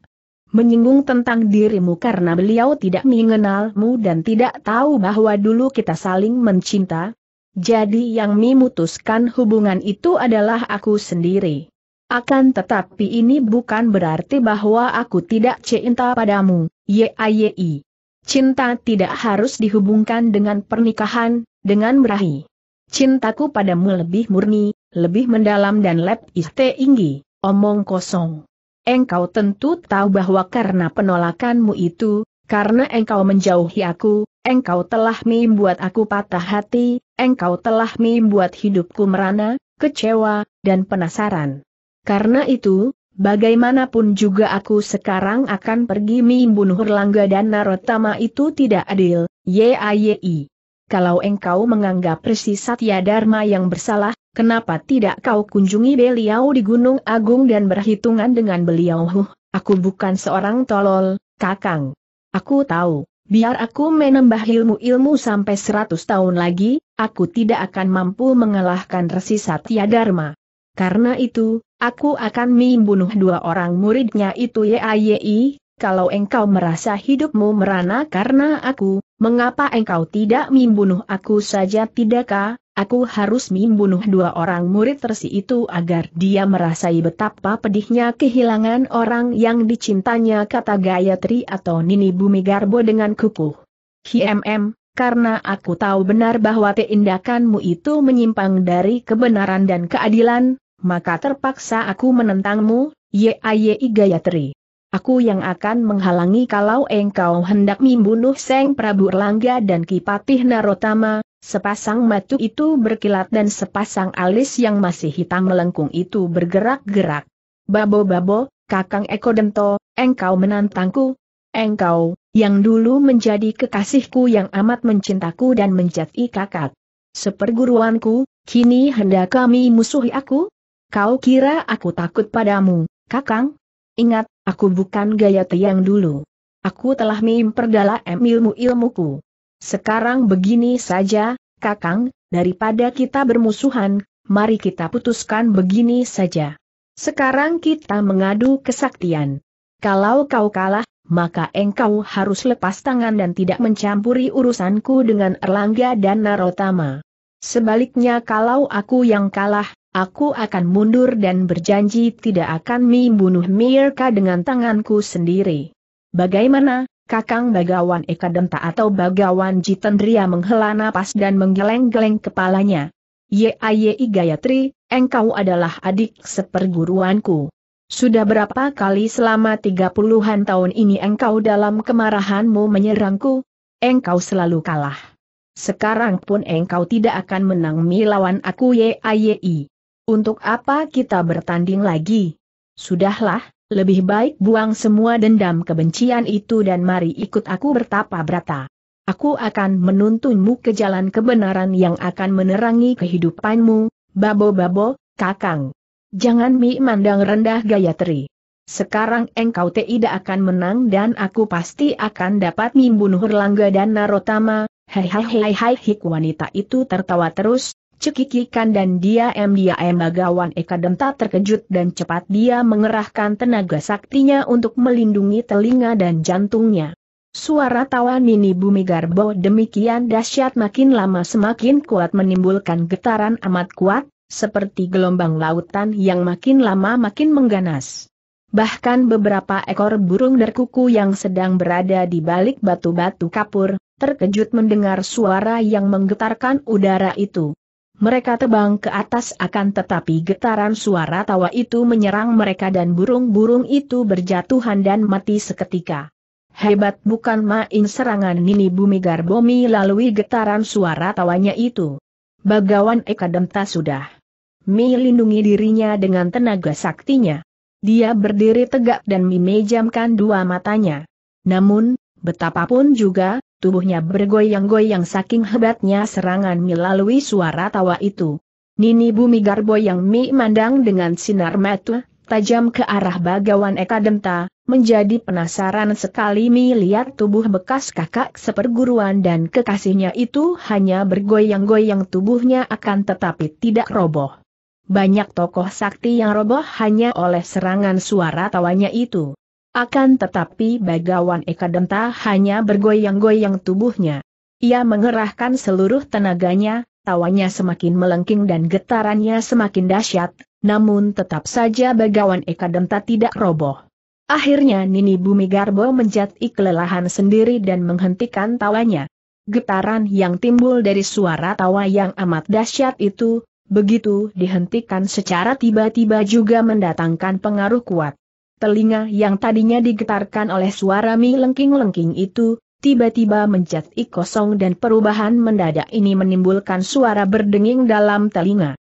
menyinggung tentang dirimu karena beliau tidak mengenalmu dan tidak tahu bahwa dulu kita saling mencinta, jadi yang memutuskan hubungan itu adalah aku sendiri. Akan tetapi ini bukan berarti bahwa aku tidak cinta padamu, YAYI. Cinta tidak harus dihubungkan dengan pernikahan, dengan berahi. Cintaku padamu lebih murni, lebih mendalam dan lebih tinggi, omong kosong. Engkau tentu tahu bahwa karena penolakanmu itu, karena engkau menjauhi aku, engkau telah membuat aku patah hati, engkau telah membuat hidupku merana, kecewa, dan penasaran. Karena itu, bagaimanapun juga aku sekarang akan pergi membunuh Erlangga dan Narotama itu tidak adil, YAYI. Kalau engkau menganggap Resi Satya Dharma yang bersalah, kenapa tidak kau kunjungi beliau di Gunung Agung dan berhitungan dengan beliau? Huh, aku bukan seorang tolol, kakang. Aku tahu, biar aku menembah ilmu-ilmu sampai seratus tahun lagi, aku tidak akan mampu mengalahkan resi Satya Dharma. Karena itu, aku akan membunuh dua orang muridnya itu YAYI, kalau engkau merasa hidupmu merana karena aku, mengapa engkau tidak membunuh aku saja tidakkah? Aku harus membunuh dua orang murid tersi itu agar dia merasai betapa pedihnya kehilangan orang yang dicintanya kata Gayatri atau Nini Bumi Garbo dengan kukuh. HMM, karena aku tahu benar bahwa tindakanmu itu menyimpang dari kebenaran dan keadilan, maka terpaksa aku menentangmu, YAYI Gayatri. Aku yang akan menghalangi kalau engkau hendak membunuh Seng Prabu Erlangga dan Kipatih Narotama, Sepasang matu itu berkilat dan sepasang alis yang masih hitam melengkung itu bergerak-gerak. Babo-babo, Kakang Eko Dento, engkau menantangku. Engkau, yang dulu menjadi kekasihku yang amat mencintaku dan menjati kakak. Seperguruanku, kini hendak kami musuhi aku? Kau kira aku takut padamu, Kakang? Ingat, aku bukan gaya yang dulu. Aku telah memperdala ilmu-ilmuku. Sekarang begini saja, Kakang, daripada kita bermusuhan, mari kita putuskan begini saja. Sekarang kita mengadu kesaktian. Kalau kau kalah, maka engkau harus lepas tangan dan tidak mencampuri urusanku dengan Erlangga dan Narotama. Sebaliknya kalau aku yang kalah, aku akan mundur dan berjanji tidak akan membunuh Mirka dengan tanganku sendiri. Bagaimana? Kakang Bagawan Eka Denta atau Bagawan Jitendria menghela napas dan menggeleng-geleng kepalanya. Yayi Gayatri, engkau adalah adik seperguruanku. Sudah berapa kali selama tiga puluhan tahun ini engkau dalam kemarahanmu menyerangku? Engkau selalu kalah. Sekarang pun engkau tidak akan menang melawan aku Yayi. Untuk apa kita bertanding lagi? Sudahlah, lebih baik buang semua dendam kebencian itu dan mari ikut aku bertapa berata. Aku akan menuntunmu ke jalan kebenaran yang akan menerangi kehidupanmu, babo-babo, kakang. Jangan mi mandang rendah Gayatri. Sekarang engkau tidak akan menang dan aku pasti akan dapat membunuh Erlangga dan Narotama, Hai hai hai hai hik wanita itu tertawa terus, cekikikan dan dia diam bagawan Eka Denta terkejut dan cepat dia mengerahkan tenaga saktinya untuk melindungi telinga dan jantungnya. Suara tawa Nini Bumi Garbo demikian dahsyat makin lama semakin kuat menimbulkan getaran amat kuat, seperti gelombang lautan yang makin lama makin mengganas. Bahkan beberapa ekor burung derkuku yang sedang berada di balik batu-batu kapur, terkejut mendengar suara yang menggetarkan udara itu. Mereka tebang ke atas akan tetapi getaran suara tawa itu menyerang mereka dan burung-burung itu berjatuhan dan mati seketika. Hebat bukan main serangan Nini Bumi Garbomi lalui getaran suara tawanya itu. Bagawan Eka Demta sudah melindungi dirinya dengan tenaga saktinya. Dia berdiri tegak dan memejamkan dua matanya. Namun, betapapun juga, tubuhnya bergoyang-goyang saking hebatnya serangan melalui suara tawa itu. Nini Bumi Garbo yang mi mandang dengan sinar mata tajam ke arah bagawan Eka menjadi penasaran sekali mi lihat tubuh bekas kakak seperguruan dan kekasihnya itu hanya bergoyang-goyang tubuhnya akan tetapi tidak roboh. Banyak tokoh sakti yang roboh hanya oleh serangan suara tawanya itu. Akan tetapi Bagawan Eka Denta hanya bergoyang-goyang tubuhnya. Ia mengerahkan seluruh tenaganya, tawanya semakin melengking dan getarannya semakin dahsyat, namun tetap saja Bagawan Eka Denta tidak roboh. Akhirnya Nini Bumi Garbo menjati kelelahan sendiri dan menghentikan tawanya. Getaran yang timbul dari suara tawa yang amat dahsyat itu, begitu dihentikan secara tiba-tiba juga mendatangkan pengaruh kuat. Telinga yang tadinya digetarkan oleh suara mi lengking-lengking itu, tiba-tiba menjadi kosong dan perubahan mendadak ini menimbulkan suara berdenging dalam telinga.